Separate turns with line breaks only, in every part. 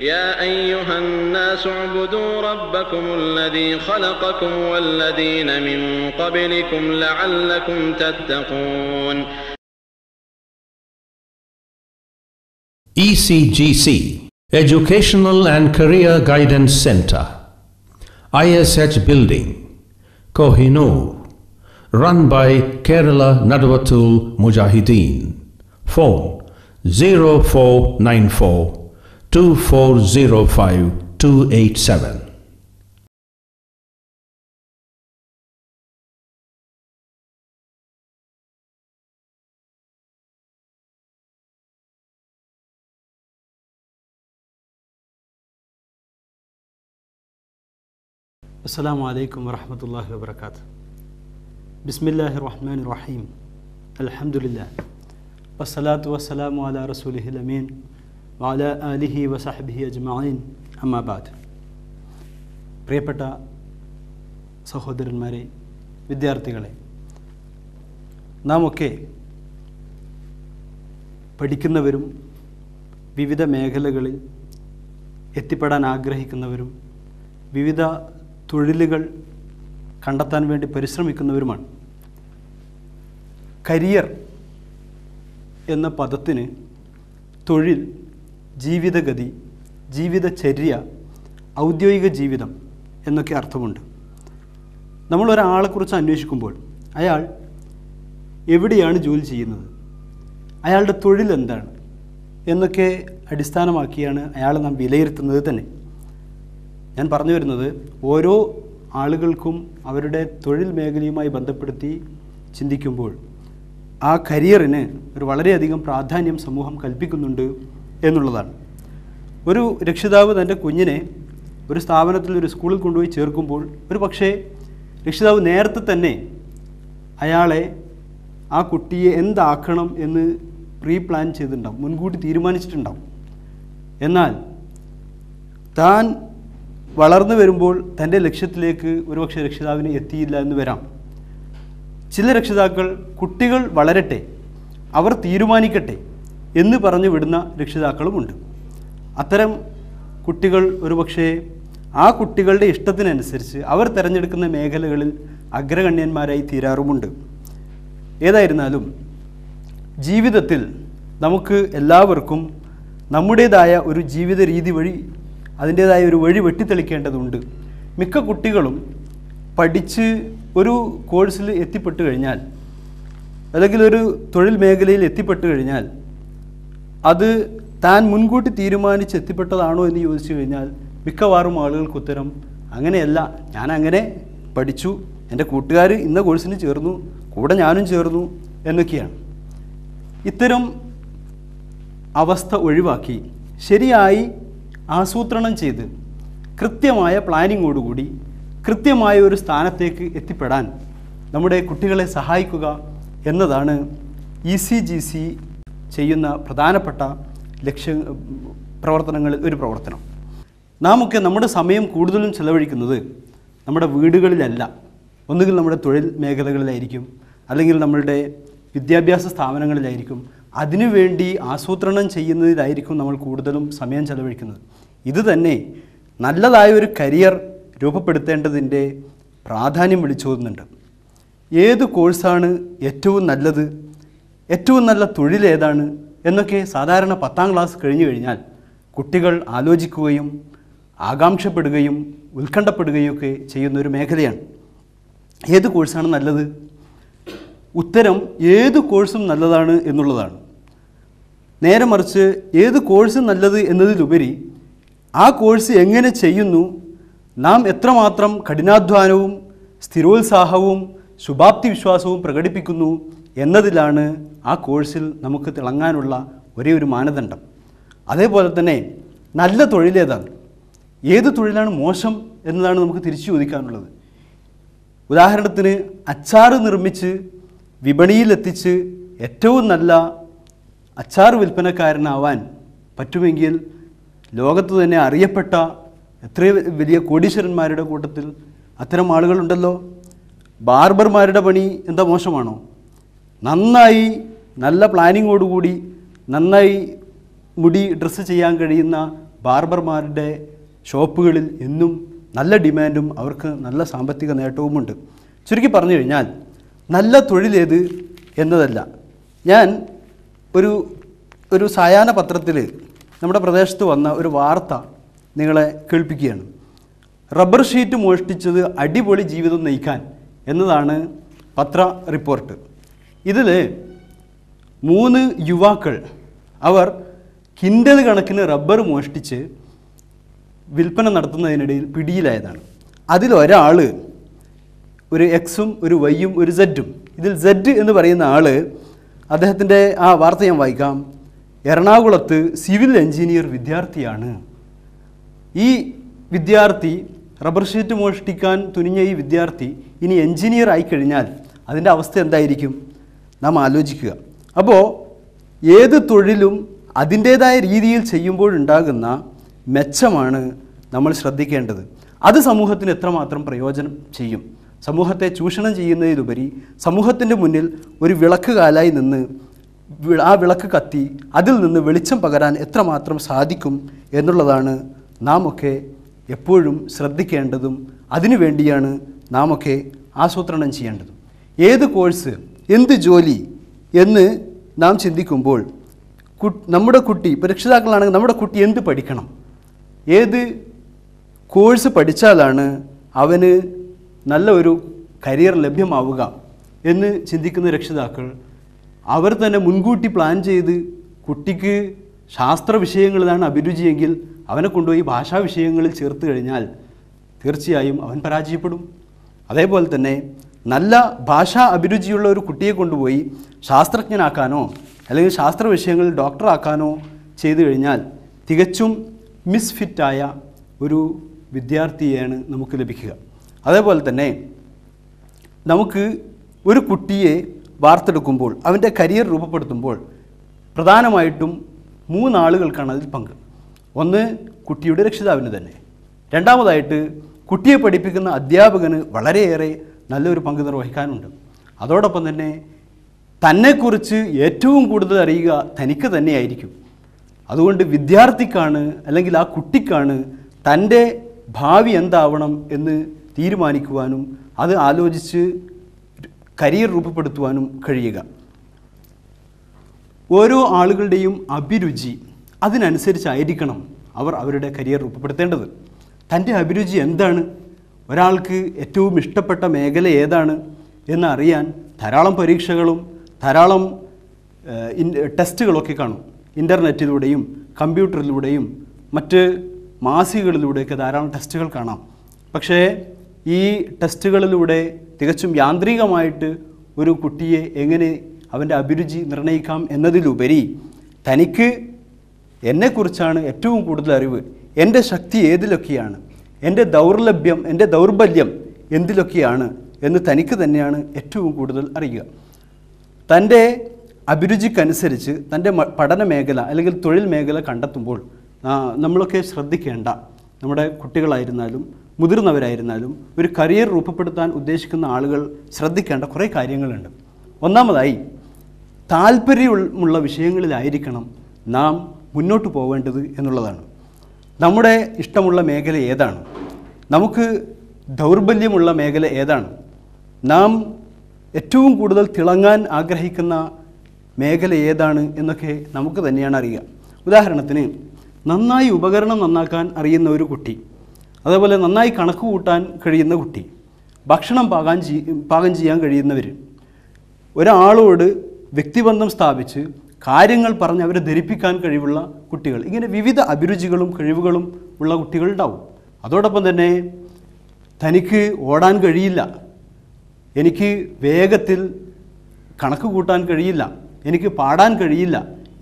يا أيها الناس اعبدوا ربكم الذي خلقكم والذين من قبلكم لعلكم تتقون ECGC Educational and Career Guidance Center ISH Building Kohinoor Run by Kerala Nadwatul Mujahideen Phone 0494 السلام عليكم ورحمة الله وبركاته بسم الله الرحمن الرحيم الحمد لله والصلاة والسلام على رسوله الأمين വാല അലിഹി വസഹബിഹി അജ്മായിൻ അമ്മാബാദ് പ്രിയപ്പെട്ട സഹോദരന്മാരെ വിദ്യാർത്ഥികളെ നാം ഒക്കെ പഠിക്കുന്നവരും വിവിധ മേഖലകളിൽ എത്തിപ്പെടാൻ ആഗ്രഹിക്കുന്നവരും വിവിധ തൊഴിലുകൾ കണ്ടെത്താൻ വേണ്ടി പരിശ്രമിക്കുന്നവരുമാണ് കരിയർ എന്ന പദത്തിന് തൊഴിൽ ജീവിതഗതി ജീവിതചര്യ ഔദ്യോഗിക ജീവിതം എന്നൊക്കെ അർത്ഥമുണ്ട് നമ്മൾ ഒരാളെക്കുറിച്ച് അന്വേഷിക്കുമ്പോൾ അയാൾ എവിടെയാണ് ജോലി ചെയ്യുന്നത് അയാളുടെ തൊഴിൽ എന്താണ് എന്നൊക്കെ അടിസ്ഥാനമാക്കിയാണ് അയാളെ നാം വിലയിരുത്തുന്നത് തന്നെ ഞാൻ പറഞ്ഞു വരുന്നത് ഓരോ ആളുകൾക്കും അവരുടെ തൊഴിൽ മേഖലയുമായി ബന്ധപ്പെടുത്തി ചിന്തിക്കുമ്പോൾ ആ കരിയറിന് ഒരു വളരെയധികം പ്രാധാന്യം സമൂഹം കൽപ്പിക്കുന്നുണ്ട് എന്നുള്ളതാണ് ഒരു രക്ഷിതാവ് തൻ്റെ കുഞ്ഞിനെ ഒരു സ്ഥാപനത്തിൽ ഒരു സ്കൂളിൽ കൊണ്ടുപോയി ചേർക്കുമ്പോൾ ഒരു പക്ഷേ രക്ഷിതാവ് നേരത്തെ തന്നെ അയാളെ ആ കുട്ടിയെ എന്താക്കണം എന്ന് പ്രീ പ്ലാൻ ചെയ്തിട്ടുണ്ടാവും മുൻകൂട്ടി തീരുമാനിച്ചിട്ടുണ്ടാവും എന്നാൽ താൻ വളർന്നു വരുമ്പോൾ തൻ്റെ ലക്ഷ്യത്തിലേക്ക് ഒരുപക്ഷെ രക്ഷിതാവിന് എത്തിയില്ല എന്ന് വരാം ചില രക്ഷിതാക്കൾ കുട്ടികൾ വളരട്ടെ അവർ തീരുമാനിക്കട്ടെ എന്ന് പറഞ്ഞു വിടുന്ന രക്ഷിതാക്കളുമുണ്ട് അത്തരം കുട്ടികൾ ഒരുപക്ഷേ ആ കുട്ടികളുടെ ഇഷ്ടത്തിനനുസരിച്ച് അവർ തിരഞ്ഞെടുക്കുന്ന മേഖലകളിൽ അഗ്രഗണ്യന്മാരായി തീരാറുമുണ്ട് ഏതായിരുന്നാലും ജീവിതത്തിൽ നമുക്ക് എല്ലാവർക്കും നമ്മുടേതായ ഒരു ജീവിത രീതി വഴി അതിൻ്റേതായ ഒരു വഴി വെട്ടിത്തെളിക്കേണ്ടതുണ്ട് മിക്ക കുട്ടികളും പഠിച്ച് ഒരു കോഴ്സിൽ എത്തിപ്പെട്ടു കഴിഞ്ഞാൽ അല്ലെങ്കിൽ ഒരു തൊഴിൽ മേഖലയിൽ എത്തിപ്പെട്ടു കഴിഞ്ഞാൽ അത് താൻ മുൻകൂട്ടി തീരുമാനിച്ച് എത്തിപ്പെട്ടതാണോ എന്ന് ചോദിച്ചു കഴിഞ്ഞാൽ മിക്കവാറും ആളുകൾക്ക് ഉത്തരം അങ്ങനെയല്ല ഞാൻ അങ്ങനെ പഠിച്ചു എൻ്റെ കൂട്ടുകാർ ഇന്ന കോഴ്സിന് ചേർന്നു കൂടെ ഞാനും ചേർന്നു എന്നൊക്കെയാണ് ഇത്തരം അവസ്ഥ ഒഴിവാക്കി ശരിയായി ആസൂത്രണം ചെയ്ത് കൃത്യമായ പ്ലാനിങ്ങോടുകൂടി കൃത്യമായ ഒരു സ്ഥാനത്തേക്ക് എത്തിപ്പെടാൻ നമ്മുടെ കുട്ടികളെ സഹായിക്കുക എന്നതാണ് ഇ സി ജി സി ചെയ്യുന്ന പ്രധാനപ്പെട്ട ലക്ഷ്യ പ്രവർത്തനങ്ങളിൽ ഒരു പ്രവർത്തനം നാമൊക്കെ നമ്മുടെ സമയം കൂടുതലും ചെലവഴിക്കുന്നത് നമ്മുടെ വീടുകളിലല്ല ഒന്നുകിൽ നമ്മുടെ തൊഴിൽ മേഖലകളിലായിരിക്കും അല്ലെങ്കിൽ നമ്മളുടെ വിദ്യാഭ്യാസ സ്ഥാപനങ്ങളിലായിരിക്കും അതിനുവേണ്ടി ആസൂത്രണം ചെയ്യുന്നതിലായിരിക്കും നമ്മൾ കൂടുതലും സമയം ചെലവഴിക്കുന്നത് ഇത് തന്നെ നല്ലതായ ഒരു കരിയർ രൂപപ്പെടുത്തേണ്ടതിൻ്റെ പ്രാധാന്യം വിളിച്ചോതുന്നുണ്ട് ഏത് കോഴ്സാണ് ഏറ്റവും നല്ലത് ഏറ്റവും നല്ല തൊഴിൽ ഏതാണ് എന്നൊക്കെ സാധാരണ പത്താം ക്ലാസ് കഴിഞ്ഞു കഴിഞ്ഞാൽ കുട്ടികൾ ആലോചിക്കുകയും ആകാംക്ഷപ്പെടുകയും ഉത്കണ്ഠപ്പെടുകയും ഒക്കെ ചെയ്യുന്ന ഒരു മേഖലയാണ് ഏത് കോഴ്സാണ് നല്ലത് ഉത്തരം ഏത് കോഴ്സും നല്ലതാണ് എന്നുള്ളതാണ് നേരെ മറിച്ച് ഏത് കോഴ്സ് നല്ലത് എന്നതിലുപരി ആ കോഴ്സ് എങ്ങനെ ചെയ്യുന്നു നാം എത്രമാത്രം കഠിനാധ്വാനവും സ്ഥിരോത്സാഹവും ശുഭാപ്തി വിശ്വാസവും പ്രകടിപ്പിക്കുന്നു എന്നതിലാണ് ആ കോഴ്സിൽ നമുക്ക് തിളങ്ങാനുള്ള ഒരേ ഒരു മാനദണ്ഡം അതേപോലെ തന്നെ നല്ല തൊഴിലേതാണ് ഏത് തൊഴിലാണ് മോശം എന്നതാണ് നമുക്ക് തിരിച്ചു ചോദിക്കാനുള്ളത് ഉദാഹരണത്തിന് അച്ചാറ് നിർമ്മിച്ച് വിപണിയിലെത്തിച്ച് ഏറ്റവും നല്ല അച്ചാർ വിൽപ്പനക്കാരനാവാൻ പറ്റുമെങ്കിൽ ലോകത്ത് തന്നെ അറിയപ്പെട്ട എത്ര വലിയ കോടീശ്വരന്മാരുടെ കൂട്ടത്തിൽ അത്തരം ആളുകളുണ്ടല്ലോ ബാർബർമാരുടെ പണി എന്താ മോശമാണോ നന്നായി നല്ല പ്ലാനിങ്ങോടുകൂടി നന്നായി മുടി ഡ്രസ്സ് ചെയ്യാൻ കഴിയുന്ന ബാർബർമാരുടെ ഷോപ്പുകളിൽ ഇന്നും നല്ല ഡിമാൻഡും അവർക്ക് നല്ല സാമ്പത്തിക നേട്ടവുമുണ്ട് ചുരുക്കി പറഞ്ഞു കഴിഞ്ഞാൽ നല്ല തൊഴിലേത് എന്നതല്ല ഞാൻ ഒരു ഒരു സായാഹ്ന പത്രത്തിൽ നമ്മുടെ പ്രദേശത്ത് വന്ന ഒരു വാർത്ത നിങ്ങളെ കേൾപ്പിക്കുകയാണ് റബ്ബർ ഷീറ്റ് മോഷ്ടിച്ചത് അടിപൊളി ജീവിതം നയിക്കാൻ എന്നതാണ് പത്ര റിപ്പോർട്ട് ഇതിൽ മൂന്ന് യുവാക്കൾ അവർ കിൻഡൽ കണക്കിന് റബ്ബർ മോഷ്ടിച്ച് വിൽപ്പന നടത്തുന്നതിനിടയിൽ പിടിയിലായതാണ് അതിലൊരാൾ ഒരു എക്സും ഒരു വൈയും ഒരു സെഡും ഇതിൽ സെഡ് എന്ന് പറയുന്ന ആൾ അദ്ദേഹത്തിൻ്റെ ആ വാർത്ത ഞാൻ വായിക്കാം എറണാകുളത്ത് സിവിൽ എഞ്ചിനീയർ വിദ്യാർത്ഥിയാണ് ഈ വിദ്യാർത്ഥി റബ്ബർ ഷീറ്റ് മോഷ്ടിക്കാൻ തുനിഞ്ഞ ഈ വിദ്യാർത്ഥി ഇനി എഞ്ചിനീയർ ആയിക്കഴിഞ്ഞാൽ അതിൻ്റെ അവസ്ഥ എന്തായിരിക്കും നാം ആലോചിക്കുക അപ്പോൾ ഏത് തൊഴിലും അതിൻ്റേതായ രീതിയിൽ ചെയ്യുമ്പോഴുണ്ടാകുന്ന മെച്ചമാണ് നമ്മൾ ശ്രദ്ധിക്കേണ്ടത് അത് സമൂഹത്തിന് എത്രമാത്രം പ്രയോജനം ചെയ്യും സമൂഹത്തെ ചൂഷണം ചെയ്യുന്നതിലുപരി സമൂഹത്തിൻ്റെ മുന്നിൽ ഒരു വിളക്ക് കാലായി നിന്ന് ആ വിളക്ക് കത്തി അതിൽ നിന്ന് വെളിച്ചം പകരാൻ എത്രമാത്രം സാധിക്കും എന്നുള്ളതാണ് നാം ഒക്കെ എപ്പോഴും ശ്രദ്ധിക്കേണ്ടതും അതിനുവേണ്ടിയാണ് നാം ഒക്കെ ആസൂത്രണം ചെയ്യേണ്ടതും ഏത് കോഴ്സ് എന്ത് ജോലി എന്ന് നാം ചിന്തിക്കുമ്പോൾ നമ്മുടെ കുട്ടി ഇപ്പോൾ രക്ഷിതാക്കളാണെങ്കിൽ നമ്മുടെ കുട്ടി എന്ത് പഠിക്കണം ഏത് കോഴ്സ് പഠിച്ചാലാണ് അവന് നല്ല ഒരു കരിയർ ലഭ്യമാവുക എന്ന് ചിന്തിക്കുന്ന രക്ഷിതാക്കൾ അവർ തന്നെ മുൻകൂട്ടി പ്ലാൻ ചെയ്ത് കുട്ടിക്ക് ശാസ്ത്ര വിഷയങ്ങളിലാണ് അഭിരുചിയെങ്കിൽ അവനെ കൊണ്ടുപോയി ഭാഷാ വിഷയങ്ങളിൽ ചേർത്ത് കഴിഞ്ഞാൽ തീർച്ചയായും അവൻ പരാജയപ്പെടും അതേപോലെ തന്നെ നല്ല ഭാഷാ അഭിരുചിയുള്ള ഒരു കുട്ടിയെ കൊണ്ടുപോയി ശാസ്ത്രജ്ഞനാക്കാനോ അല്ലെങ്കിൽ ശാസ്ത്ര വിഷയങ്ങളിൽ ഡോക്ടറാക്കാനോ ചെയ്തു കഴിഞ്ഞാൽ തികച്ചും മിസ്ഫിറ്റായ ഒരു വിദ്യാർത്ഥിയാണ് നമുക്ക് ലഭിക്കുക അതേപോലെ തന്നെ നമുക്ക് ഒരു കുട്ടിയെ വാർത്തെടുക്കുമ്പോൾ അവൻ്റെ കരിയർ രൂപപ്പെടുത്തുമ്പോൾ പ്രധാനമായിട്ടും മൂന്നാളുകൾക്കാണ് അതിൽ പങ്ക് ഒന്ന് കുട്ടിയുടെ രക്ഷിതാവിന് തന്നെ രണ്ടാമതായിട്ട് കുട്ടിയെ പഠിപ്പിക്കുന്ന അധ്യാപകന് വളരെയേറെ നല്ലൊരു പങ്ക് നിർവഹിക്കാനുണ്ട് അതോടൊപ്പം തന്നെ തന്നെക്കുറിച്ച് ഏറ്റവും കൂടുതൽ അറിയുക തനിക്ക് തന്നെയായിരിക്കും അതുകൊണ്ട് വിദ്യാർത്ഥിക്കാണ് അല്ലെങ്കിൽ ആ കുട്ടിക്കാണ് തൻ്റെ ഭാവി എന്താവണം എന്ന് തീരുമാനിക്കുവാനും അത് ആലോചിച്ച് കരിയർ രൂപപ്പെടുത്തുവാനും കഴിയുക ഓരോ ആളുകളുടെയും അഭിരുചി അതിനനുസരിച്ചായിരിക്കണം അവർ അവരുടെ കരിയർ രൂപപ്പെടുത്തേണ്ടത് തൻ്റെ അഭിരുചി എന്താണ് ഒരാൾക്ക് ഏറ്റവും ഇഷ്ടപ്പെട്ട മേഖല ഏതാണ് എന്നറിയാൻ ധാരാളം പരീക്ഷകളും ധാരാളം ടെസ്റ്റുകളൊക്കെ കാണും ഇൻ്റർനെറ്റിലൂടെയും കമ്പ്യൂട്ടറിലൂടെയും മറ്റ് മാസികകളിലൂടെയൊക്കെ ധാരാളം ടെസ്റ്റുകൾ കാണാം പക്ഷേ ഈ ടെസ്റ്റുകളിലൂടെ തികച്ചും യാന്ത്രികമായിട്ട് ഒരു കുട്ടിയെ എങ്ങനെ അവൻ്റെ അഭിരുചി നിർണ്ണയിക്കാം എന്നതിലുപരി തനിക്ക് എന്നെക്കുറിച്ചാണ് ഏറ്റവും കൂടുതൽ അറിവ് എൻ്റെ ശക്തി ഏതിലൊക്കെയാണ് എൻ്റെ ദൗർലഭ്യം എൻ്റെ ദൗർബല്യം എന്തിലൊക്കെയാണ് എന്ന് തനിക്ക് തന്നെയാണ് ഏറ്റവും കൂടുതൽ അറിയുക തൻ്റെ അഭിരുചിക്കനുസരിച്ച് തൻ്റെ പഠന മേഖല അല്ലെങ്കിൽ തൊഴിൽ മേഖല കണ്ടെത്തുമ്പോൾ നമ്മളൊക്കെ ശ്രദ്ധിക്കേണ്ട നമ്മുടെ കുട്ടികളായിരുന്നാലും മുതിർന്നവരായിരുന്നാലും ഒരു കരിയർ രൂപപ്പെടുത്താൻ ഉദ്ദേശിക്കുന്ന ആളുകൾ ശ്രദ്ധിക്കേണ്ട കുറേ കാര്യങ്ങളുണ്ട് ഒന്നാമതായി താല്പര്യമുള്ള വിഷയങ്ങളിലായിരിക്കണം നാം മുന്നോട്ട് പോവേണ്ടത് എന്നുള്ളതാണ് നമ്മുടെ ഇഷ്ടമുള്ള മേഖല ഏതാണ് നമുക്ക് ദൗർബല്യമുള്ള മേഖല ഏതാണ് നാം ഏറ്റവും കൂടുതൽ തിളങ്ങാൻ ആഗ്രഹിക്കുന്ന മേഖല ഏതാണ് എന്നൊക്കെ നമുക്ക് തന്നെയാണ് അറിയുക ഉദാഹരണത്തിന് നന്നായി ഉപകരണം നന്നാക്കാൻ അറിയുന്ന ഒരു കുട്ടി അതേപോലെ നന്നായി കണക്ക് കൂട്ടാൻ കഴിയുന്ന കുട്ടി ഭക്ഷണം പാകാൻ പാകം ചെയ്യാൻ കഴിയുന്നവർ ഒരാളോട് വ്യക്തിബന്ധം സ്ഥാപിച്ച് കാര്യങ്ങൾ പറഞ്ഞ് അവരെ ധരിപ്പിക്കാൻ കഴിവുള്ള കുട്ടികൾ ഇങ്ങനെ വിവിധ അഭിരുചികളും കഴിവുകളും ഉള്ള കുട്ടികൾ ഉണ്ടാവും അതോടൊപ്പം തന്നെ തനിക്ക് ഓടാൻ കഴിയില്ല എനിക്ക് വേഗത്തിൽ കണക്ക് കൂട്ടാൻ കഴിയില്ല എനിക്ക് പാടാൻ കഴിയില്ല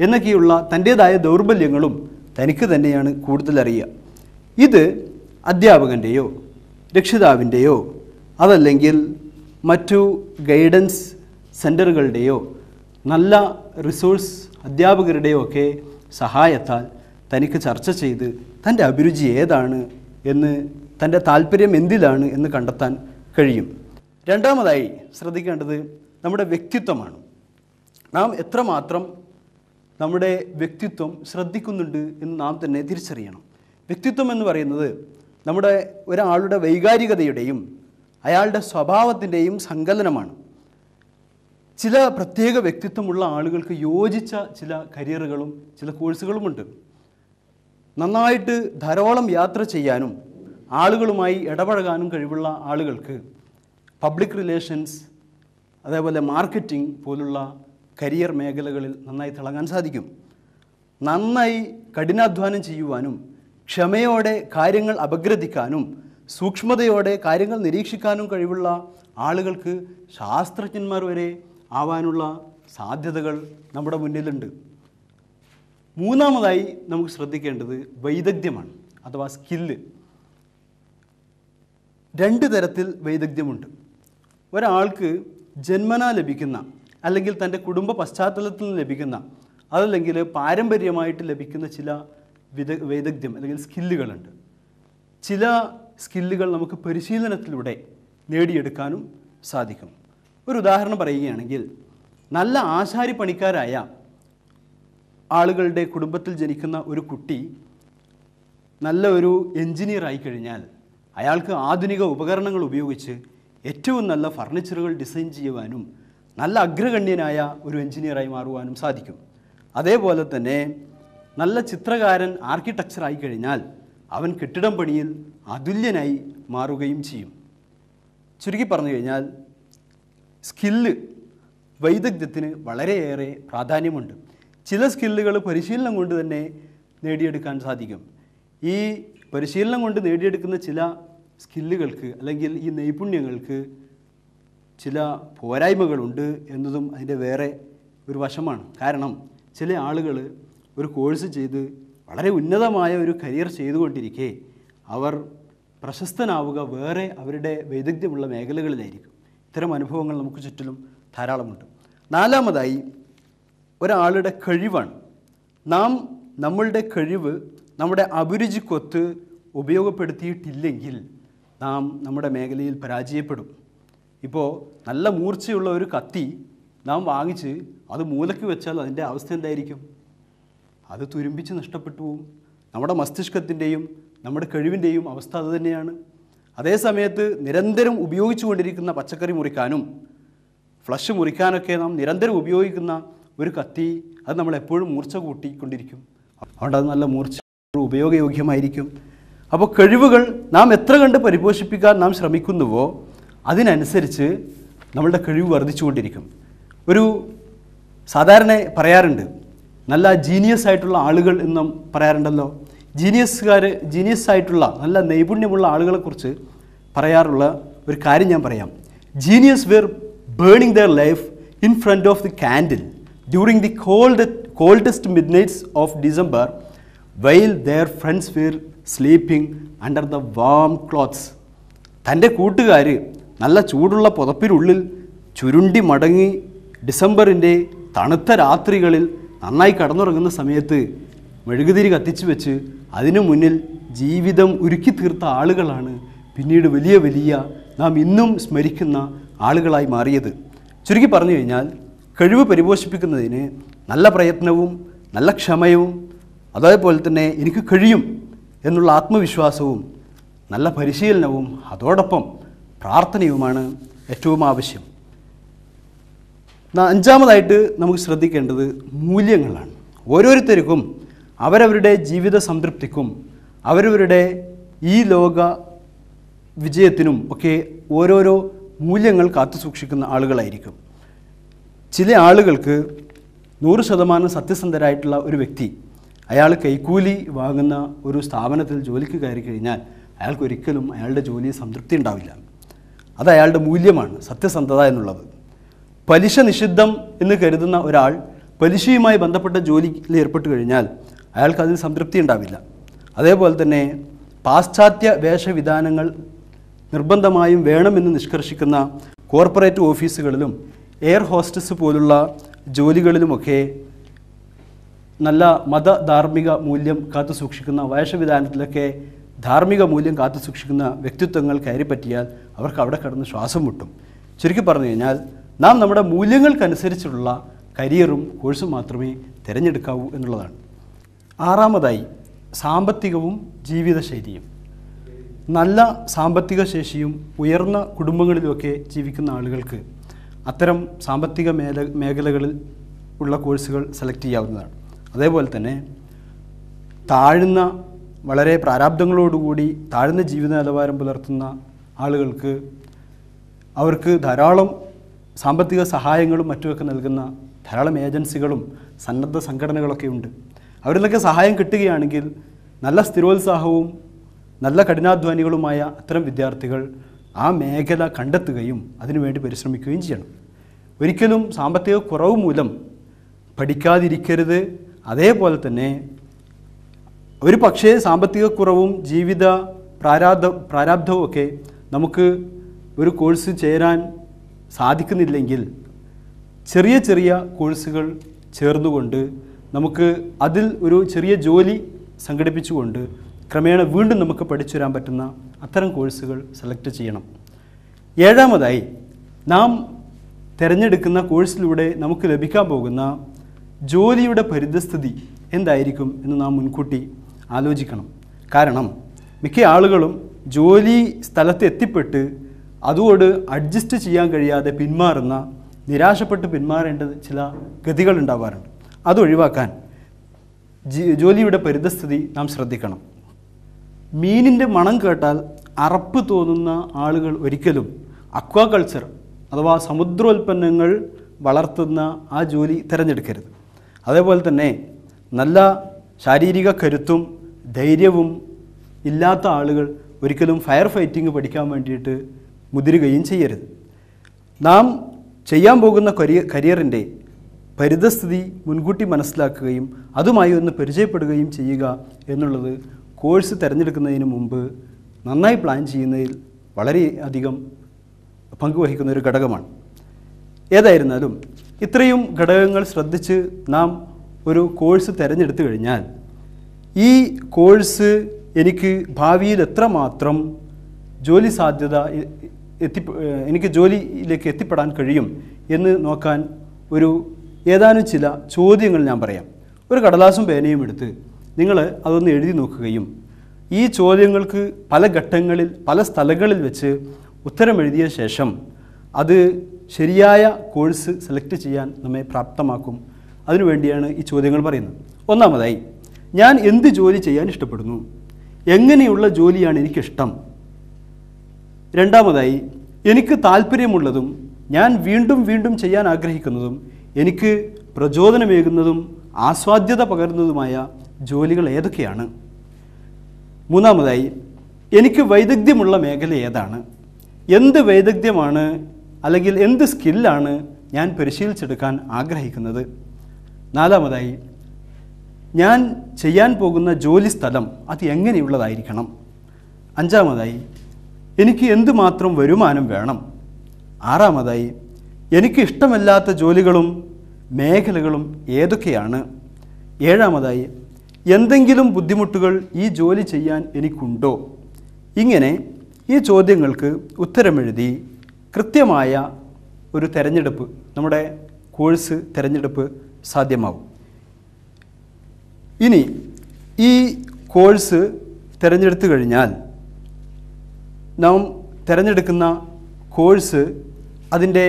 എന്നൊക്കെയുള്ള തൻ്റേതായ ദൗർബല്യങ്ങളും തനിക്ക് തന്നെയാണ് കൂടുതലറിയുക ഇത് അധ്യാപകൻ്റെയോ രക്ഷിതാവിൻ്റെയോ അതല്ലെങ്കിൽ മറ്റു ഗൈഡൻസ് സെൻറ്ററുകളുടെയോ നല്ല റിസോഴ്സ് അധ്യാപകരുടെയോ ഒക്കെ സഹായത്താൽ തനിക്ക് ചർച്ച ചെയ്ത് തൻ്റെ അഭിരുചി ഏതാണ് എന്ന് തൻ്റെ താല്പര്യം എന്തിലാണ് എന്ന് കണ്ടെത്താൻ കഴിയും രണ്ടാമതായി ശ്രദ്ധിക്കേണ്ടത് നമ്മുടെ വ്യക്തിത്വമാണ് നാം എത്രമാത്രം നമ്മുടെ വ്യക്തിത്വം ശ്രദ്ധിക്കുന്നുണ്ട് എന്ന് നാം തന്നെ തിരിച്ചറിയണം വ്യക്തിത്വം എന്ന് പറയുന്നത് നമ്മുടെ ഒരാളുടെ വൈകാരികതയുടെയും അയാളുടെ സ്വഭാവത്തിൻ്റെയും സങ്കലനമാണ് ചില പ്രത്യേക വ്യക്തിത്വമുള്ള ആളുകൾക്ക് യോജിച്ച ചില കരിയറുകളും ചില കോഴ്സുകളുമുണ്ട് നന്നായിട്ട് ധാരാളം യാത്ര ചെയ്യാനും ആളുകളുമായി ഇടപഴകാനും കഴിവുള്ള ആളുകൾക്ക് പബ്ലിക് റിലേഷൻസ് അതേപോലെ മാർക്കറ്റിംഗ് പോലുള്ള കരിയർ മേഖലകളിൽ നന്നായി തിളങ്ങാൻ സാധിക്കും നന്നായി കഠിനാധ്വാനം ചെയ്യുവാനും ക്ഷമയോടെ കാര്യങ്ങൾ അപഗ്രഥിക്കാനും സൂക്ഷ്മതയോടെ കാര്യങ്ങൾ നിരീക്ഷിക്കാനും കഴിവുള്ള ആളുകൾക്ക് ശാസ്ത്രജ്ഞന്മാർ വരെ ആവാനുള്ള സാധ്യതകൾ നമ്മുടെ മുന്നിലുണ്ട് മൂന്നാമതായി നമുക്ക് ശ്രദ്ധിക്കേണ്ടത് വൈദഗ്ധ്യമാണ് അഥവാ സ്കില്ല് രണ്ട് തരത്തിൽ വൈദഗ്ധ്യമുണ്ട് ഒരാൾക്ക് ജന്മന ലഭിക്കുന്ന അല്ലെങ്കിൽ തൻ്റെ കുടുംബ പശ്ചാത്തലത്തിൽ നിന്ന് ലഭിക്കുന്ന അതല്ലെങ്കിൽ പാരമ്പര്യമായിട്ട് ലഭിക്കുന്ന ചില വിദ വൈദഗ്ധ്യം അല്ലെങ്കിൽ സ്കില്ലുകളുണ്ട് ചില സ്കില്ലുകൾ നമുക്ക് പരിശീലനത്തിലൂടെ നേടിയെടുക്കാനും സാധിക്കും ഒരു ഉദാഹരണം പറയുകയാണെങ്കിൽ നല്ല ആശാരി പണിക്കാരായ ആളുകളുടെ കുടുംബത്തിൽ ജനിക്കുന്ന ഒരു കുട്ടി നല്ല ഒരു എൻജിനീയർ കഴിഞ്ഞാൽ അയാൾക്ക് ആധുനിക ഉപകരണങ്ങൾ ഉപയോഗിച്ച് ഏറ്റവും നല്ല ഫർണിച്ചറുകൾ ഡിസൈൻ ചെയ്യുവാനും നല്ല അഗ്രഗണ്യനായ ഒരു എൻജിനീയറായി മാറുവാനും സാധിക്കും അതേപോലെ തന്നെ നല്ല ചിത്രകാരൻ ആർക്കിടെക്ചറായി കഴിഞ്ഞാൽ അവൻ കെട്ടിടം പണിയിൽ അതുല്യനായി മാറുകയും ചെയ്യും ചുരുക്കി പറഞ്ഞു കഴിഞ്ഞാൽ സ്കില്ല് വൈദഗ്ധ്യത്തിന് വളരെയേറെ പ്രാധാന്യമുണ്ട് ചില സ്കില്ലുകൾ പരിശീലനം കൊണ്ട് തന്നെ നേടിയെടുക്കാൻ സാധിക്കും ഈ പരിശീലനം കൊണ്ട് നേടിയെടുക്കുന്ന ചില സ്കില്ലുകൾക്ക് അല്ലെങ്കിൽ ഈ നൈപുണ്യങ്ങൾക്ക് ചില പോരായ്മകളുണ്ട് എന്നതും അതിൻ്റെ വേറെ ഒരു വശമാണ് കാരണം ചില ആളുകൾ ഒരു കോഴ്സ് ചെയ്ത് വളരെ ഉന്നതമായ ഒരു കരിയർ ചെയ്തുകൊണ്ടിരിക്കെ അവർ പ്രശസ്തനാവുക വേറെ അവരുടെ വൈദഗ്ധ്യമുള്ള മേഖലകളിലായിരിക്കും ഇത്തരം അനുഭവങ്ങൾ നമുക്ക് ചുറ്റിലും ധാരാളമുണ്ട് നാലാമതായി ഒരാളുടെ കഴിവാണ് നാം നമ്മളുടെ കഴിവ് നമ്മുടെ അഭിരുചിക്കൊത്ത് ഉപയോഗപ്പെടുത്തിയിട്ടില്ലെങ്കിൽ നാം നമ്മുടെ മേഖലയിൽ പരാജയപ്പെടും ഇപ്പോൾ നല്ല മൂർച്ചയുള്ള ഒരു കത്തി നാം വാങ്ങിച്ച് അത് മൂലയ്ക്ക് വെച്ചാൽ അതിൻ്റെ അവസ്ഥ എന്തായിരിക്കും അത് തുരുമ്പിച്ച് നഷ്ടപ്പെട്ടു പോവും നമ്മുടെ മസ്തിഷ്കത്തിൻ്റെയും നമ്മുടെ കഴിവിൻ്റെയും അവസ്ഥ അതുതന്നെയാണ് അതേ സമയത്ത് നിരന്തരം ഉപയോഗിച്ചുകൊണ്ടിരിക്കുന്ന പച്ചക്കറി മുറിക്കാനും ഫ്ലഷ് മുറിക്കാനൊക്കെ നാം നിരന്തരം ഉപയോഗിക്കുന്ന ഒരു കത്തി അത് നമ്മൾ എപ്പോഴും മൂർച്ച കൂട്ടിക്കൊണ്ടിരിക്കും അതുകൊണ്ട് അത് നല്ല മൂർച്ച ഉപയോഗയോഗ്യമായിരിക്കും അപ്പോൾ കഴിവുകൾ നാം എത്ര കണ്ട് പരിപോഷിപ്പിക്കാൻ നാം ശ്രമിക്കുന്നുവോ അതിനനുസരിച്ച് നമ്മളുടെ കഴിവ് വർദ്ധിച്ചുകൊണ്ടിരിക്കും ഒരു സാധാരണ പറയാറുണ്ട് നല്ല ജീനിയസ് ആയിട്ടുള്ള ആളുകൾ എന്നും പറയാറുണ്ടല്ലോ ജീനിയസുകാർ ജീനിയസ് ആയിട്ടുള്ള നല്ല നൈപുണ്യമുള്ള ആളുകളെക്കുറിച്ച് പറയാറുള്ള ഒരു കാര്യം ഞാൻ പറയാം genius were burning their life in front of the candle during the cold coldest midnights of December while their friends were sleeping under the warm clothes തൻ്റെ കൂട്ടുകാർ നല്ല ചൂടുള്ള പുതപ്പിനുള്ളിൽ ചുരുണ്ടി മടങ്ങി ഡിസംബറിൻ്റെ തണുത്ത രാത്രികളിൽ നന്നായി കടന്നുറങ്ങുന്ന സമയത്ത് മെഴുകുതിരി കത്തിച്ചു വെച്ച് അതിനു മുന്നിൽ ജീവിതം ഉരുക്കി തീർത്ത ആളുകളാണ് പിന്നീട് വലിയ വലിയ നാം ഇന്നും സ്മരിക്കുന്ന ആളുകളായി മാറിയത് ചുരുക്കി പറഞ്ഞു കഴിഞ്ഞാൽ കഴിവ് പരിപോഷിപ്പിക്കുന്നതിന് നല്ല പ്രയത്നവും നല്ല ക്ഷമയവും അതേപോലെ തന്നെ എനിക്ക് കഴിയും എന്നുള്ള ആത്മവിശ്വാസവും നല്ല പരിശീലനവും അതോടൊപ്പം പ്രാർത്ഥനയുമാണ് ഏറ്റവും ആവശ്യം അഞ്ചാമതായിട്ട് നമുക്ക് ശ്രദ്ധിക്കേണ്ടത് മൂല്യങ്ങളാണ് ഓരോരുത്തർക്കും അവരവരുടെ ജീവിത സംതൃപ്തിക്കും അവരവരുടെ ഈ ലോക വിജയത്തിനും ഒക്കെ ഓരോരോ മൂല്യങ്ങൾ കാത്തു സൂക്ഷിക്കുന്ന ആളുകളായിരിക്കും ചില ആളുകൾക്ക് നൂറ് ശതമാനം സത്യസന്ധരായിട്ടുള്ള ഒരു വ്യക്തി അയാൾ കൈക്കൂലി വാങ്ങുന്ന ഒരു സ്ഥാപനത്തിൽ ജോലിക്ക് കയറി കഴിഞ്ഞാൽ അയാൾക്ക് ഒരിക്കലും അയാളുടെ ജോലിയിൽ സംതൃപ്തി ഉണ്ടാവില്ല അത് അയാളുടെ മൂല്യമാണ് സത്യസന്ധത എന്നുള്ളത് പലിശ നിഷിദ്ധം എന്ന് കരുതുന്ന ഒരാൾ പലിശയുമായി ബന്ധപ്പെട്ട ജോലിയിൽ ഏർപ്പെട്ടു കഴിഞ്ഞാൽ അയാൾക്ക് അതിൽ സംതൃപ്തി ഉണ്ടാവില്ല അതേപോലെ തന്നെ പാശ്ചാത്യ വേഷവിധാനങ്ങൾ നിർബന്ധമായും വേണമെന്ന് നിഷ്കർഷിക്കുന്ന കോർപ്പറേറ്റ് ഓഫീസുകളിലും എയർ ഹോസ്റ്റസ് പോലുള്ള ജോലികളിലുമൊക്കെ നല്ല മത ധാർമ്മിക മൂല്യം കാത്തു സൂക്ഷിക്കുന്ന വേഷവിധാനത്തിലൊക്കെ ധാർമ്മിക മൂല്യം കാത്തു സൂക്ഷിക്കുന്ന വ്യക്തിത്വങ്ങൾ കയറിപ്പറ്റിയാൽ അവർക്ക് അവിടെ കിടന്ന് ശ്വാസം മുട്ടും ചുരുക്കി പറഞ്ഞു കഴിഞ്ഞാൽ നാം നമ്മുടെ മൂല്യങ്ങൾക്കനുസരിച്ചുള്ള കരിയറും കോഴ്സും മാത്രമേ തിരഞ്ഞെടുക്കാവൂ എന്നുള്ളതാണ് ആറാമതായി സാമ്പത്തികവും ജീവിതശൈലിയും നല്ല സാമ്പത്തിക ശേഷിയും ഉയർന്ന കുടുംബങ്ങളിലുമൊക്കെ ജീവിക്കുന്ന ആളുകൾക്ക് അത്തരം സാമ്പത്തിക മേല മേഖലകളിൽ ഉള്ള കോഴ്സുകൾ സെലക്ട് ചെയ്യാവുന്നതാണ് അതേപോലെ തന്നെ താഴ്ന്ന വളരെ പ്രാരാബ്ദങ്ങളോടുകൂടി താഴ്ന്ന ജീവിത നിലവാരം പുലർത്തുന്ന ആളുകൾക്ക് അവർക്ക് ധാരാളം സാമ്പത്തിക സഹായങ്ങളും മറ്റുമൊക്കെ നൽകുന്ന ധാരാളം ഏജൻസികളും സന്നദ്ധ സംഘടനകളൊക്കെ ഉണ്ട് അവരിൽ നിന്നൊക്കെ സഹായം കിട്ടുകയാണെങ്കിൽ നല്ല സ്ഥിരോത്സാഹവും നല്ല കഠിനാധ്വാനികളുമായ അത്തരം വിദ്യാർത്ഥികൾ ആ മേഖല കണ്ടെത്തുകയും അതിനുവേണ്ടി പരിശ്രമിക്കുകയും ചെയ്യണം ഒരിക്കലും സാമ്പത്തിക കുറവ് മൂലം പഠിക്കാതിരിക്കരുത് അതേപോലെ തന്നെ ഒരു പക്ഷേ സാമ്പത്തിക കുറവും ജീവിത പ്രാരാബ്ധ പ്രാരാബ്ധവും ഒക്കെ നമുക്ക് ഒരു കോഴ്സ് ചേരാൻ സാധിക്കുന്നില്ലെങ്കിൽ ചെറിയ ചെറിയ കോഴ്സുകൾ ചേർന്നുകൊണ്ട് നമുക്ക് അതിൽ ഒരു ചെറിയ ജോലി സംഘടിപ്പിച്ചുകൊണ്ട് ക്രമേണ വീണ്ടും നമുക്ക് പഠിച്ചു വരാൻ പറ്റുന്ന അത്തരം കോഴ്സുകൾ സെലക്ട് ചെയ്യണം ഏഴാമതായി നാം തിരഞ്ഞെടുക്കുന്ന കോഴ്സിലൂടെ നമുക്ക് ലഭിക്കാൻ പോകുന്ന ജോലിയുടെ പരിതസ്ഥിതി എന്തായിരിക്കും എന്ന് നാം മുൻകൂട്ടി ആലോചിക്കണം കാരണം മിക്ക ആളുകളും ജോലി സ്ഥലത്ത് എത്തിപ്പെട്ട് അതോട് അഡ്ജസ്റ്റ് ചെയ്യാൻ കഴിയാതെ പിന്മാറുന്ന നിരാശപ്പെട്ട് പിന്മാറേണ്ട ചില ഗതികളുണ്ടാവാറുണ്ട് അത് ഒഴിവാക്കാൻ ജോലിയുടെ പരിതസ്ഥിതി നാം ശ്രദ്ധിക്കണം മീനിൻ്റെ മണം കേട്ടാൽ അറപ്പ് തോന്നുന്ന ആളുകൾ ഒരിക്കലും അക്വാകൾച്ചർ അഥവാ സമുദ്രോൽപ്പന്നങ്ങൾ വളർത്തുന്ന ആ ജോലി തിരഞ്ഞെടുക്കരുത് അതേപോലെ തന്നെ നല്ല ശാരീരിക കരുത്തും ധൈര്യവും ഇല്ലാത്ത ആളുകൾ ഒരിക്കലും ഫയർ ഫൈറ്റിംഗ് പഠിക്കാൻ വേണ്ടിയിട്ട് മുതിരുകയും ചെയ്യരുത് നാം ചെയ്യാൻ പോകുന്ന കരിയർ കരിയറിൻ്റെ പരിതസ്ഥിതി മുൻകൂട്ടി മനസ്സിലാക്കുകയും അതുമായി ഒന്ന് പരിചയപ്പെടുകയും ചെയ്യുക എന്നുള്ളത് കോഴ്സ് തിരഞ്ഞെടുക്കുന്നതിന് മുമ്പ് നന്നായി പ്ലാൻ ചെയ്യുന്നതിൽ വളരെയധികം പങ്കുവഹിക്കുന്ന ഒരു ഘടകമാണ് ഏതായിരുന്നാലും ഇത്രയും ഘടകങ്ങൾ ശ്രദ്ധിച്ച് നാം ഒരു കോഴ്സ് തിരഞ്ഞെടുത്തു കഴിഞ്ഞാൽ ഈ കോഴ്സ് എനിക്ക് ഭാവിയിൽ എത്രമാത്രം ജോലി സാധ്യത എത്തി എനിക്ക് ജോലിയിലേക്ക് എത്തിപ്പെടാൻ കഴിയും എന്ന് നോക്കാൻ ഒരു ഏതാനും ചില ചോദ്യങ്ങൾ ഞാൻ പറയാം ഒരു കടലാസും പേനയും എടുത്ത് നിങ്ങൾ അതൊന്ന് എഴുതി നോക്കുകയും ഈ ചോദ്യങ്ങൾക്ക് പല ഘട്ടങ്ങളിൽ പല സ്ഥലങ്ങളിൽ വെച്ച് ഉത്തരം എഴുതിയ ശേഷം അത് ശരിയായ കോഴ്സ് സെലക്ട് ചെയ്യാൻ നമ്മെ പ്രാപ്തമാക്കും അതിനുവേണ്ടിയാണ് ഈ ചോദ്യങ്ങൾ പറയുന്നത് ഒന്നാമതായി ഞാൻ എന്ത് ജോലി ചെയ്യാൻ ഇഷ്ടപ്പെടുന്നു എങ്ങനെയുള്ള ജോലിയാണ് എനിക്കിഷ്ടം രണ്ടാമതായി എനിക്ക് താല്പര്യമുള്ളതും ഞാൻ വീണ്ടും വീണ്ടും ചെയ്യാൻ ആഗ്രഹിക്കുന്നതും എനിക്ക് പ്രചോദനമേകുന്നതും ആസ്വാദ്യത പകരുന്നതുമായ ജോലികൾ ഏതൊക്കെയാണ് മൂന്നാമതായി എനിക്ക് വൈദഗ്ധ്യമുള്ള മേഖല ഏതാണ് എന്ത് വൈദഗ്ധ്യമാണ് അല്ലെങ്കിൽ എന്ത് സ്കില്ലാണ് ഞാൻ പരിശീലിച്ചെടുക്കാൻ ആഗ്രഹിക്കുന്നത് നാലാമതായി ഞാൻ ചെയ്യാൻ പോകുന്ന ജോലി സ്ഥലം അത് എങ്ങനെയുള്ളതായിരിക്കണം അഞ്ചാമതായി എനിക്ക് എന്തുമാത്രം വരുമാനം വേണം ആറാമതായി എനിക്കിഷ്ടമല്ലാത്ത ജോലികളും മേഖലകളും ഏതൊക്കെയാണ് ഏഴാമതായി എന്തെങ്കിലും ബുദ്ധിമുട്ടുകൾ ഈ ജോലി ചെയ്യാൻ എനിക്കുണ്ടോ ഇങ്ങനെ ഈ ചോദ്യങ്ങൾക്ക് ഉത്തരമെഴുതി കൃത്യമായ ഒരു തെരഞ്ഞെടുപ്പ് നമ്മുടെ കോഴ്സ് തിരഞ്ഞെടുപ്പ് സാധ്യമാവും ഇനി ഈ കോഴ്സ് തിരഞ്ഞെടുത്തു കഴിഞ്ഞാൽ നാം തിരഞ്ഞെടുക്കുന്ന കോഴ്സ് അതിൻ്റെ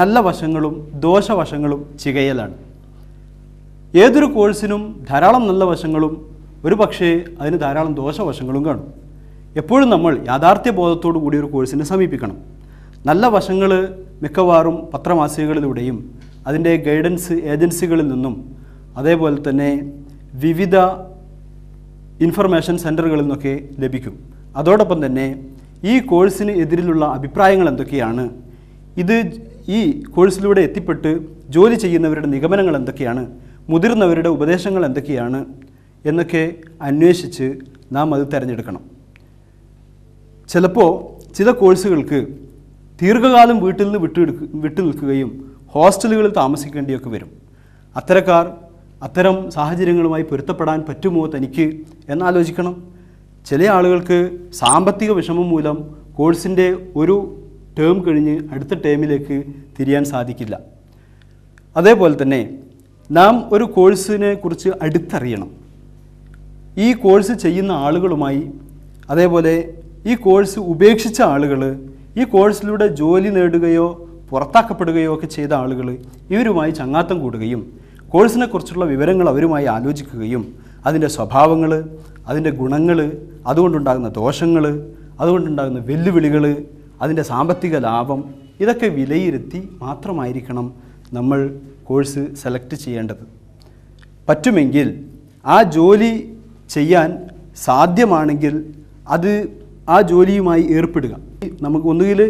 നല്ല വശങ്ങളും ദോഷവശങ്ങളും ചികയലാണ് ഏതൊരു കോഴ്സിനും ധാരാളം നല്ല വശങ്ങളും ഒരു പക്ഷേ അതിന് ധാരാളം ദോഷവശങ്ങളും കാണും എപ്പോഴും നമ്മൾ യാഥാർത്ഥ്യ ബോധത്തോടു കൂടി ഒരു കോഴ്സിനെ സമീപിക്കണം നല്ല വശങ്ങൾ മിക്കവാറും പത്രമാസികകളിലൂടെയും അതിൻ്റെ ഗൈഡൻസ് ഏജൻസികളിൽ നിന്നും അതേപോലെ തന്നെ വിവിധ ഇൻഫർമേഷൻ സെൻറ്ററുകളിൽ നിന്നൊക്കെ ലഭിക്കും അതോടൊപ്പം തന്നെ ഈ കോഴ്സിന് എതിരിലുള്ള അഭിപ്രായങ്ങൾ എന്തൊക്കെയാണ് ഇത് ഈ കോഴ്സിലൂടെ എത്തിപ്പെട്ട് ജോലി ചെയ്യുന്നവരുടെ നിഗമനങ്ങൾ എന്തൊക്കെയാണ് മുതിർന്നവരുടെ ഉപദേശങ്ങൾ എന്തൊക്കെയാണ് എന്നൊക്കെ അന്വേഷിച്ച് നാം അത് തിരഞ്ഞെടുക്കണം ചിലപ്പോൾ ചില കോഴ്സുകൾക്ക് ദീർഘകാലം വീട്ടിൽ നിന്ന് വിട്ടുനിൽക്കുക വിട്ടു നിൽക്കുകയും ഹോസ്റ്റലുകളിൽ താമസിക്കേണ്ടിയൊക്കെ വരും അത്തരക്കാർ അത്തരം സാഹചര്യങ്ങളുമായി പൊരുത്തപ്പെടാൻ പറ്റുമോ തനിക്ക് എന്നാലോചിക്കണം ചില ആളുകൾക്ക് സാമ്പത്തിക വിഷമം മൂലം കോഴ്സിൻ്റെ ഒരു ടേം കഴിഞ്ഞ് അടുത്ത ടേമിലേക്ക് തിരിയാൻ സാധിക്കില്ല അതേപോലെ തന്നെ നാം ഒരു കോഴ്സിനെ കുറിച്ച് അടുത്തറിയണം ഈ കോഴ്സ് ചെയ്യുന്ന ആളുകളുമായി അതേപോലെ ഈ കോഴ്സ് ഉപേക്ഷിച്ച ആളുകൾ ഈ കോഴ്സിലൂടെ ജോലി നേടുകയോ പുറത്താക്കപ്പെടുകയോ ഒക്കെ ചെയ്ത ആളുകൾ ഇവരുമായി ചങ്ങാത്തം കൂടുകയും കോഴ്സിനെക്കുറിച്ചുള്ള വിവരങ്ങൾ അവരുമായി ആലോചിക്കുകയും അതിൻ്റെ സ്വഭാവങ്ങൾ അതിൻ്റെ ഗുണങ്ങൾ അതുകൊണ്ടുണ്ടാകുന്ന ദോഷങ്ങൾ അതുകൊണ്ടുണ്ടാകുന്ന വെല്ലുവിളികൾ അതിൻ്റെ സാമ്പത്തിക ലാഭം ഇതൊക്കെ വിലയിരുത്തി മാത്രമായിരിക്കണം നമ്മൾ കോഴ്സ് സെലക്ട് ചെയ്യേണ്ടത് പറ്റുമെങ്കിൽ ആ ജോലി ചെയ്യാൻ സാധ്യമാണെങ്കിൽ അത് ആ ജോലിയുമായി ഏർപ്പെടുക നമുക്ക് ഒന്നുകിൽ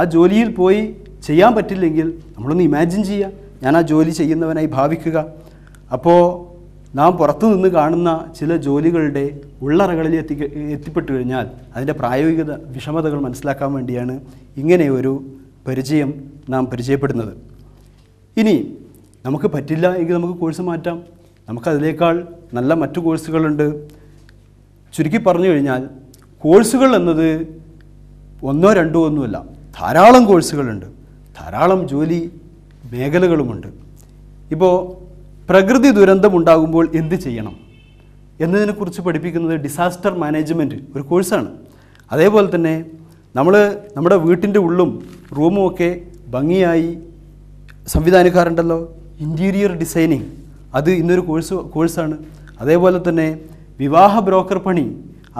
ആ ജോലിയിൽ പോയി ചെയ്യാൻ പറ്റില്ലെങ്കിൽ നമ്മളൊന്ന് ഇമാജിൻ ചെയ്യുക ഞാൻ ആ ജോലി ചെയ്യുന്നവനായി ഭാവിക്കുക അപ്പോൾ നാം പുറത്തു നിന്ന് കാണുന്ന ചില ജോലികളുടെ ഉള്ളറകളിൽ എത്തി എത്തിപ്പെട്ടു കഴിഞ്ഞാൽ അതിൻ്റെ പ്രായോഗിക വിഷമതകൾ മനസ്സിലാക്കാൻ വേണ്ടിയാണ് ഇങ്ങനെ ഒരു പരിചയം നാം പരിചയപ്പെടുന്നത് ഇനി നമുക്ക് പറ്റില്ല എങ്കിൽ നമുക്ക് കോഴ്സ് മാറ്റാം നമുക്കതിനേക്കാൾ നല്ല മറ്റു കോഴ്സുകളുണ്ട് ചുരുക്കി പറഞ്ഞു കഴിഞ്ഞാൽ കോഴ്സുകൾ എന്നത് ഒന്നോ രണ്ടോ ഒന്നുമല്ല ധാരാളം കോഴ്സുകളുണ്ട് ധാരാളം ജോലി മേഖലകളുമുണ്ട് ഇപ്പോൾ പ്രകൃതി ഉണ്ടാകുമ്പോൾ എന്ത് ചെയ്യണം എന്നതിനെക്കുറിച്ച് പഠിപ്പിക്കുന്നത് ഡിസാസ്റ്റർ മാനേജ്മെൻറ്റ് ഒരു കോഴ്സാണ് അതേപോലെ തന്നെ നമ്മൾ നമ്മുടെ വീട്ടിൻ്റെ ഉള്ളും റൂമും ഒക്കെ ഭംഗിയായി സംവിധാനക്കാരുണ്ടല്ലോ ഇൻറ്റീരിയർ ഡിസൈനിങ് അത് ഇന്നൊരു കോഴ്സ് കോഴ്സാണ് അതേപോലെ തന്നെ വിവാഹ ബ്രോക്കർ പണി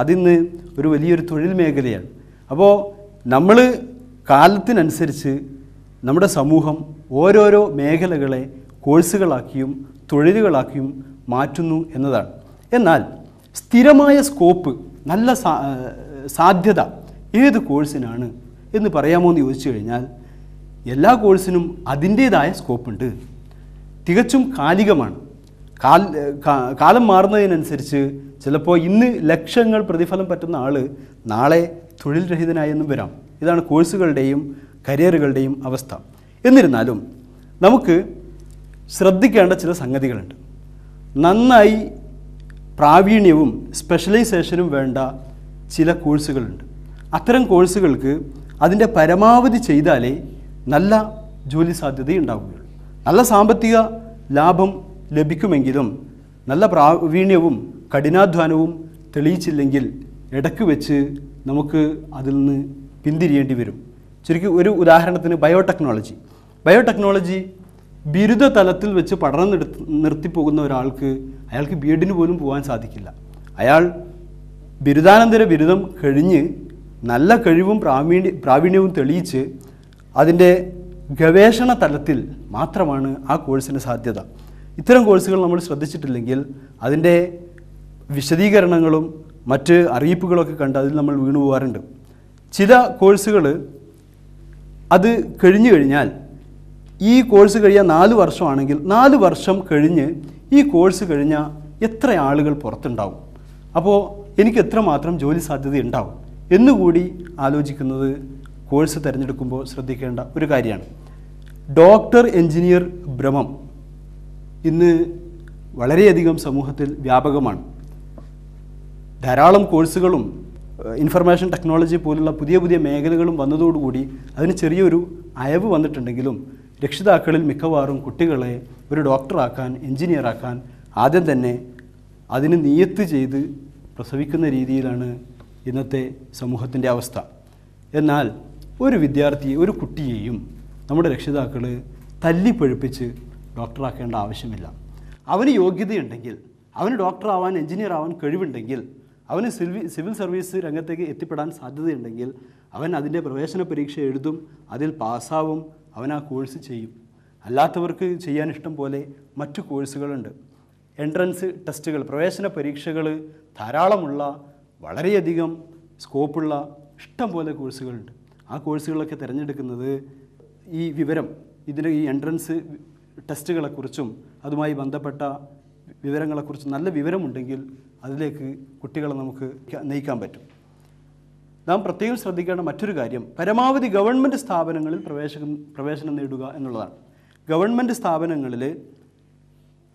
അതിന്ന് ഒരു വലിയൊരു തൊഴിൽ മേഖലയാണ് അപ്പോൾ നമ്മൾ കാലത്തിനനുസരിച്ച് നമ്മുടെ സമൂഹം ഓരോരോ മേഖലകളെ കോഴ്സുകളാക്കിയും തൊഴിലുകളാക്കിയും മാറ്റുന്നു എന്നതാണ് എന്നാൽ സ്ഥിരമായ സ്കോപ്പ് നല്ല സാധ്യത ഏത് കോഴ്സിനാണ് എന്ന് പറയാമോ എന്ന് ചോദിച്ചു കഴിഞ്ഞാൽ എല്ലാ കോഴ്സിനും അതിൻ്റേതായ സ്കോപ്പുണ്ട് തികച്ചും കാലികമാണ് കാൽ കാലം മാറുന്നതിനനുസരിച്ച് ചിലപ്പോൾ ഇന്ന് ലക്ഷങ്ങൾ പ്രതിഫലം പറ്റുന്ന ആൾ നാളെ തൊഴിൽ രഹിതനായെന്നും വരാം ഇതാണ് കോഴ്സുകളുടെയും കരിയറുകളുടെയും അവസ്ഥ എന്നിരുന്നാലും നമുക്ക് ശ്രദ്ധിക്കേണ്ട ചില സംഗതികളുണ്ട് നന്നായി പ്രാവീണ്യവും സ്പെഷ്യലൈസേഷനും വേണ്ട ചില കോഴ്സുകളുണ്ട് അത്തരം കോഴ്സുകൾക്ക് അതിൻ്റെ പരമാവധി ചെയ്താലേ നല്ല ജോലി സാധ്യതയുണ്ടാവുകയുള്ളൂ നല്ല സാമ്പത്തിക ലാഭം ലഭിക്കുമെങ്കിലും നല്ല പ്രാവീണ്യവും കഠിനാധ്വാനവും തെളിയിച്ചില്ലെങ്കിൽ ഇടയ്ക്ക് വെച്ച് നമുക്ക് അതിൽ നിന്ന് പിന്തിരിയേണ്ടി വരും ചുരുക്കി ഒരു ഉദാഹരണത്തിന് ബയോടെക്നോളജി ബയോടെക്നോളജി ബിരുദ തലത്തിൽ വെച്ച് പഠനം നിർത്തിപ്പോകുന്ന ഒരാൾക്ക് അയാൾക്ക് ബി എഡിന് പോലും പോകാൻ സാധിക്കില്ല അയാൾ ബിരുദാനന്തര ബിരുദം കഴിഞ്ഞ് നല്ല കഴിവും പ്രാവീണ്യ പ്രാവീണ്യവും തെളിയിച്ച് അതിൻ്റെ ഗവേഷണ തലത്തിൽ മാത്രമാണ് ആ കോഴ്സിൻ്റെ സാധ്യത ഇത്തരം കോഴ്സുകൾ നമ്മൾ ശ്രദ്ധിച്ചിട്ടില്ലെങ്കിൽ അതിൻ്റെ വിശദീകരണങ്ങളും മറ്റ് അറിയിപ്പുകളൊക്കെ കണ്ട് അതിൽ നമ്മൾ വീണു പോകാറുണ്ട് ചില കോഴ്സുകൾ അത് കഴിഞ്ഞു കഴിഞ്ഞാൽ ഈ കോഴ്സ് കഴിയാൻ നാല് വർഷമാണെങ്കിൽ നാല് വർഷം കഴിഞ്ഞ് ഈ കോഴ്സ് കഴിഞ്ഞാൽ എത്ര ആളുകൾ പുറത്തുണ്ടാവും അപ്പോൾ എനിക്ക് എത്രമാത്രം ജോലി സാധ്യത ഉണ്ടാവും എന്നുകൂടി ആലോചിക്കുന്നത് കോഴ്സ് തിരഞ്ഞെടുക്കുമ്പോൾ ശ്രദ്ധിക്കേണ്ട ഒരു കാര്യമാണ് ഡോക്ടർ എഞ്ചിനീയർ ഭ്രമം ഇന്ന് വളരെയധികം സമൂഹത്തിൽ വ്യാപകമാണ് ധാരാളം കോഴ്സുകളും ഇൻഫർമേഷൻ ടെക്നോളജി പോലുള്ള പുതിയ പുതിയ മേഖലകളും വന്നതോടുകൂടി അതിന് ചെറിയൊരു അയവ് വന്നിട്ടുണ്ടെങ്കിലും രക്ഷിതാക്കളിൽ മിക്കവാറും കുട്ടികളെ ഒരു ഡോക്ടറാക്കാൻ എഞ്ചിനീയറാക്കാൻ ആദ്യം തന്നെ അതിന് നിയത്ത് ചെയ്ത് പ്രസവിക്കുന്ന രീതിയിലാണ് ഇന്നത്തെ സമൂഹത്തിൻ്റെ അവസ്ഥ എന്നാൽ ഒരു വിദ്യാർത്ഥി ഒരു കുട്ടിയെയും നമ്മുടെ രക്ഷിതാക്കൾ തല്ലിപ്പഴുപ്പിച്ച് ഡോക്ടറാക്കേണ്ട ആവശ്യമില്ല അവന് യോഗ്യതയുണ്ടെങ്കിൽ അവന് ഡോക്ടറാവാൻ എഞ്ചിനീയറാവാൻ ആവാൻ കഴിവുണ്ടെങ്കിൽ അവന് സിവിൽ സിവിൽ സർവീസ് രംഗത്തേക്ക് എത്തിപ്പെടാൻ സാധ്യതയുണ്ടെങ്കിൽ അവൻ അതിൻ്റെ പ്രവേശന പരീക്ഷ എഴുതും അതിൽ പാസ്സാവും അവൻ ആ കോഴ്സ് ചെയ്യും അല്ലാത്തവർക്ക് ചെയ്യാൻ ഇഷ്ടം പോലെ മറ്റു കോഴ്സുകളുണ്ട് എൻട്രൻസ് ടെസ്റ്റുകൾ പ്രവേശന പരീക്ഷകൾ ധാരാളമുള്ള വളരെയധികം സ്കോപ്പുള്ള ഇഷ്ടം പോലെ കോഴ്സുകളുണ്ട് ആ കോഴ്സുകളൊക്കെ തിരഞ്ഞെടുക്കുന്നത് ഈ വിവരം ഇതിന് ഈ എൻട്രൻസ് ടെസ്റ്റുകളെക്കുറിച്ചും അതുമായി ബന്ധപ്പെട്ട വിവരങ്ങളെക്കുറിച്ചും നല്ല വിവരമുണ്ടെങ്കിൽ അതിലേക്ക് കുട്ടികളെ നമുക്ക് നയിക്കാൻ പറ്റും നാം പ്രത്യേകം ശ്രദ്ധിക്കേണ്ട മറ്റൊരു കാര്യം പരമാവധി ഗവൺമെൻറ് സ്ഥാപനങ്ങളിൽ പ്രവേശനം പ്രവേശനം നേടുക എന്നുള്ളതാണ് ഗവൺമെൻറ് സ്ഥാപനങ്ങളിൽ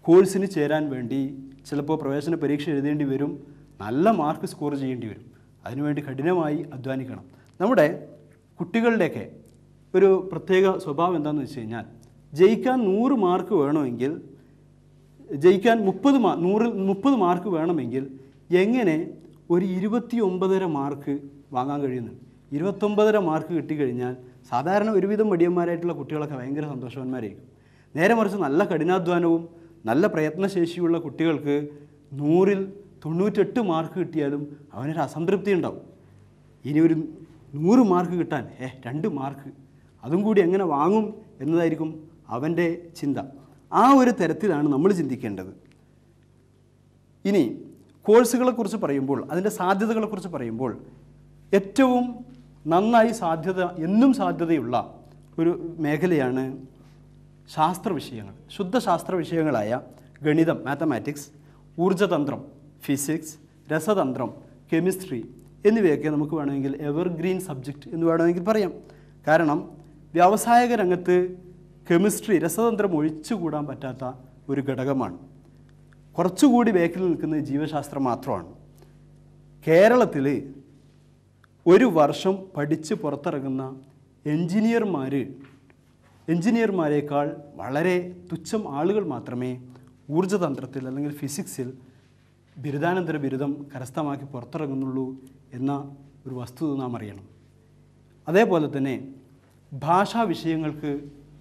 കോഴ്സിന് ചേരാൻ വേണ്ടി ചിലപ്പോൾ പ്രവേശന പരീക്ഷ എഴുതേണ്ടി വരും നല്ല മാർക്ക് സ്കോർ ചെയ്യേണ്ടി വരും അതിനുവേണ്ടി കഠിനമായി അധ്വാനിക്കണം നമ്മുടെ കുട്ടികളുടെയൊക്കെ ഒരു പ്രത്യേക സ്വഭാവം എന്താണെന്ന് വെച്ച് കഴിഞ്ഞാൽ ജയിക്കാൻ നൂറ് മാർക്ക് വേണമെങ്കിൽ ജയിക്കാൻ മുപ്പത് മാ നൂറിൽ മുപ്പത് മാർക്ക് വേണമെങ്കിൽ എങ്ങനെ ഒരു ഇരുപത്തി ഒമ്പതര മാർക്ക് വാങ്ങാൻ കഴിയുന്നുണ്ട് ഇരുപത്തൊമ്പതര മാർക്ക് കിട്ടിക്കഴിഞ്ഞാൽ സാധാരണ ഒരുവിധം മടിയന്മാരായിട്ടുള്ള കുട്ടികളൊക്കെ ഭയങ്കര സന്തോഷവാന്മാരായിരിക്കും നേരെ മറിച്ച് നല്ല കഠിനാധ്വാനവും നല്ല പ്രയത്നശേഷിയുള്ള കുട്ടികൾക്ക് നൂറിൽ തൊണ്ണൂറ്റെട്ട് മാർക്ക് കിട്ടിയാലും അവനൊരു അസംതൃപ്തി ഉണ്ടാവും ഇനി ഒരു നൂറ് മാർക്ക് കിട്ടാൻ ഏഹ് രണ്ട് മാർക്ക് അതും കൂടി എങ്ങനെ വാങ്ങും എന്നതായിരിക്കും അവൻ്റെ ചിന്ത ആ ഒരു തരത്തിലാണ് നമ്മൾ ചിന്തിക്കേണ്ടത് ഇനി കോഴ്സുകളെക്കുറിച്ച് പറയുമ്പോൾ അതിൻ്റെ സാധ്യതകളെക്കുറിച്ച് പറയുമ്പോൾ ഏറ്റവും നന്നായി സാധ്യത എന്നും സാധ്യതയുള്ള ഒരു മേഖലയാണ് ശാസ്ത്ര വിഷയങ്ങൾ ശുദ്ധശാസ്ത്ര വിഷയങ്ങളായ ഗണിതം മാത്തമാറ്റിക്സ് ഊർജ്ജതന്ത്രം ഫിസിക്സ് രസതന്ത്രം കെമിസ്ട്രി എന്നിവയൊക്കെ നമുക്ക് വേണമെങ്കിൽ എവർഗ്രീൻ സബ്ജക്റ്റ് എന്ന് വേണമെങ്കിൽ പറയാം കാരണം വ്യാവസായിക രംഗത്ത് കെമിസ്ട്രി രസതന്ത്രം ഒഴിച്ചുകൂടാൻ പറ്റാത്ത ഒരു ഘടകമാണ് കുറച്ചുകൂടി ബേക്കിൽ നിൽക്കുന്നത് ജീവശാസ്ത്രം മാത്രമാണ് കേരളത്തിൽ ഒരു വർഷം പഠിച്ച് പുറത്തിറങ്ങുന്ന എൻജിനീയർമാർ എൻജിനീയർമാരേക്കാൾ വളരെ തുച്ഛം ആളുകൾ മാത്രമേ ഊർജ്ജതന്ത്രത്തിൽ അല്ലെങ്കിൽ ഫിസിക്സിൽ ബിരുദാനന്തര ബിരുദം കരസ്ഥമാക്കി പുറത്തിറങ്ങുന്നുള്ളൂ എന്ന ഒരു വസ്തുത നാം അറിയണം അതേപോലെ തന്നെ ഭാഷാ വിഷയങ്ങൾക്ക്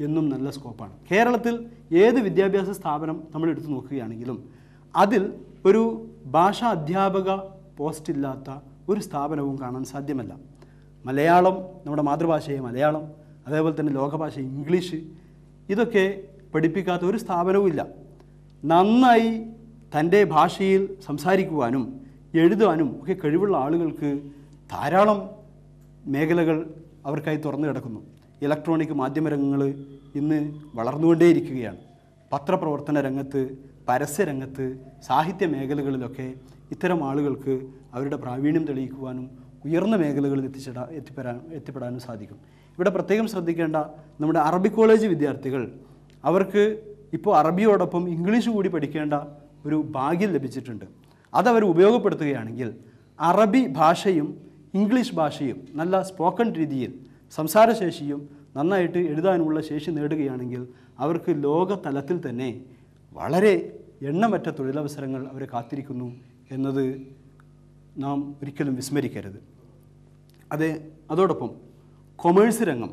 എന്നും നല്ല സ്കോപ്പാണ് കേരളത്തിൽ ഏത് വിദ്യാഭ്യാസ സ്ഥാപനം നമ്മൾ എടുത്തു നോക്കുകയാണെങ്കിലും അതിൽ ഒരു ഭാഷാ അധ്യാപക പോസ്റ്റ് ഇല്ലാത്ത ഒരു സ്ഥാപനവും കാണാൻ സാധ്യമല്ല മലയാളം നമ്മുടെ മാതൃഭാഷയെ മലയാളം അതേപോലെ തന്നെ ലോകഭാഷ ഇംഗ്ലീഷ് ഇതൊക്കെ പഠിപ്പിക്കാത്ത ഒരു ഇല്ല നന്നായി തൻ്റെ ഭാഷയിൽ സംസാരിക്കുവാനും എഴുതുവാനും ഒക്കെ കഴിവുള്ള ആളുകൾക്ക് ധാരാളം മേഖലകൾ അവർക്കായി തുറന്നു കിടക്കുന്നു ഇലക്ട്രോണിക് മാധ്യമരംഗങ്ങൾ ഇന്ന് വളർന്നുകൊണ്ടേയിരിക്കുകയാണ് പത്രപ്രവർത്തന രംഗത്ത് പരസ്യരംഗത്ത് സാഹിത്യ മേഖലകളിലൊക്കെ ഇത്തരം ആളുകൾക്ക് അവരുടെ പ്രാവീണ്യം തെളിയിക്കുവാനും ഉയർന്ന മേഖലകളിൽ എത്തിച്ചെടാ എത്തിപ്പെടാൻ എത്തിപ്പെടാനും സാധിക്കും ഇവിടെ പ്രത്യേകം ശ്രദ്ധിക്കേണ്ട നമ്മുടെ അറബി കോളേജ് വിദ്യാർത്ഥികൾ അവർക്ക് ഇപ്പോൾ അറബിയോടൊപ്പം ഇംഗ്ലീഷ് കൂടി പഠിക്കേണ്ട ഒരു ഭാഗ്യം ലഭിച്ചിട്ടുണ്ട് അതവർ ഉപയോഗപ്പെടുത്തുകയാണെങ്കിൽ അറബി ഭാഷയും ഇംഗ്ലീഷ് ഭാഷയും നല്ല സ്പോക്കൺ രീതിയിൽ സംസാരശേഷിയും നന്നായിട്ട് എഴുതാനുള്ള ശേഷി നേടുകയാണെങ്കിൽ അവർക്ക് ലോകതലത്തിൽ തന്നെ വളരെ എണ്ണമറ്റ തൊഴിലവസരങ്ങൾ അവരെ കാത്തിരിക്കുന്നു എന്നത് നാം ഒരിക്കലും വിസ്മരിക്കരുത് അതെ അതോടൊപ്പം കൊമേഴ്സ് രംഗം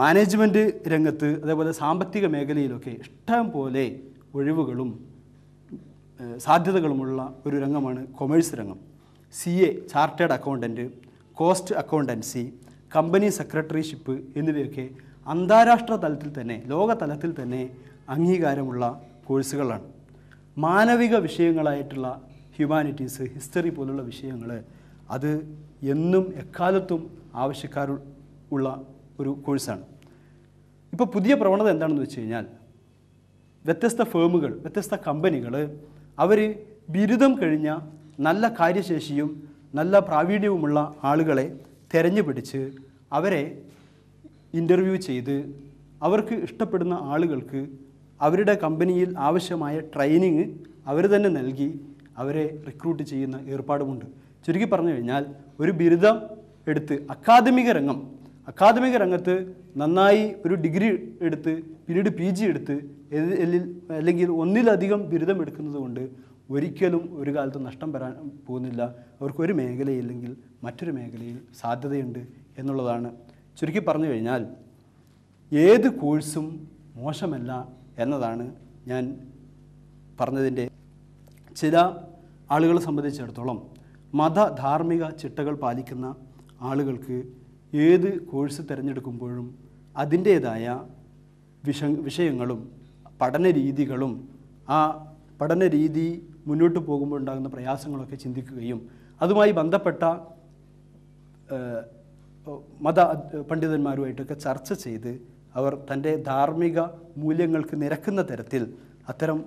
മാനേജ്മെൻറ്റ് രംഗത്ത് അതേപോലെ സാമ്പത്തിക മേഖലയിലൊക്കെ ഇഷ്ടം പോലെ ഒഴിവുകളും സാധ്യതകളുമുള്ള ഒരു രംഗമാണ് കൊമേഴ്സ് രംഗം C A chartered accountant cost accountancy company secretaryship എന്നിവയൊക്കെ അന്താരാഷ്ട്ര തലത്തിൽ തന്നെ ലോകതലത്തിൽ തന്നെ അംഗീകാരമുള്ള കോഴ്സുകളാണ് മാനവിക വിഷയങ്ങളായിട്ടുള്ള ഹ്യൂമാനിറ്റീസ് ഹിസ്റ്ററി പോലുള്ള വിഷയങ്ങൾ അത് എന്നും എക്കാലത്തും ആവശ്യക്കാർ ഉള്ള ഒരു കോഴ്സാണ് ഇപ്പോൾ പുതിയ പ്രവണത എന്താണെന്ന് വെച്ച് കഴിഞ്ഞാൽ വ്യത്യസ്ത ഫേമുകൾ വ്യത്യസ്ത കമ്പനികൾ അവർ ബിരുദം കഴിഞ്ഞ നല്ല കാര്യശേഷിയും നല്ല പ്രാവീണ്യവുമുള്ള ആളുകളെ തിരഞ്ഞു പിടിച്ച് അവരെ ഇൻ്റർവ്യൂ ചെയ്ത് അവർക്ക് ഇഷ്ടപ്പെടുന്ന ആളുകൾക്ക് അവരുടെ കമ്പനിയിൽ ആവശ്യമായ ട്രെയിനിങ് അവർ തന്നെ നൽകി അവരെ റിക്രൂട്ട് ചെയ്യുന്ന ഏർപ്പാടുമുണ്ട് ചുരുക്കി പറഞ്ഞു കഴിഞ്ഞാൽ ഒരു ബിരുദം എടുത്ത് അക്കാദമിക രംഗം അക്കാദമിക രംഗത്ത് നന്നായി ഒരു ഡിഗ്രി എടുത്ത് പിന്നീട് പി ജി എടുത്ത് അല്ലെങ്കിൽ ഒന്നിലധികം ബിരുദം എടുക്കുന്നത് കൊണ്ട് ഒരിക്കലും ഒരു കാലത്ത് നഷ്ടം വരാൻ പോകുന്നില്ല അവർക്കൊരു മേഖലയില്ലെങ്കിൽ മറ്റൊരു മേഖലയിൽ സാധ്യതയുണ്ട് എന്നുള്ളതാണ് ചുരുക്കി പറഞ്ഞു കഴിഞ്ഞാൽ ഏത് കോഴ്സും മോശമല്ല എന്നതാണ് ഞാൻ പറഞ്ഞതിൻ്റെ ചില ആളുകളെ സംബന്ധിച്ചിടത്തോളം മതധാർമ്മിക ചിട്ടകൾ പാലിക്കുന്ന ആളുകൾക്ക് ഏത് കോഴ്സ് തിരഞ്ഞെടുക്കുമ്പോഴും അതിൻ്റേതായ വിഷ വിഷയങ്ങളും പഠന രീതികളും ആ പഠന രീതി മുന്നോട്ട് പോകുമ്പോൾ ഉണ്ടാകുന്ന പ്രയാസങ്ങളൊക്കെ ചിന്തിക്കുകയും അതുമായി ബന്ധപ്പെട്ട മത പണ്ഡിതന്മാരുമായിട്ടൊക്കെ ചർച്ച ചെയ്ത് അവർ തൻ്റെ ധാർമ്മിക മൂല്യങ്ങൾക്ക് നിരക്കുന്ന തരത്തിൽ അത്തരം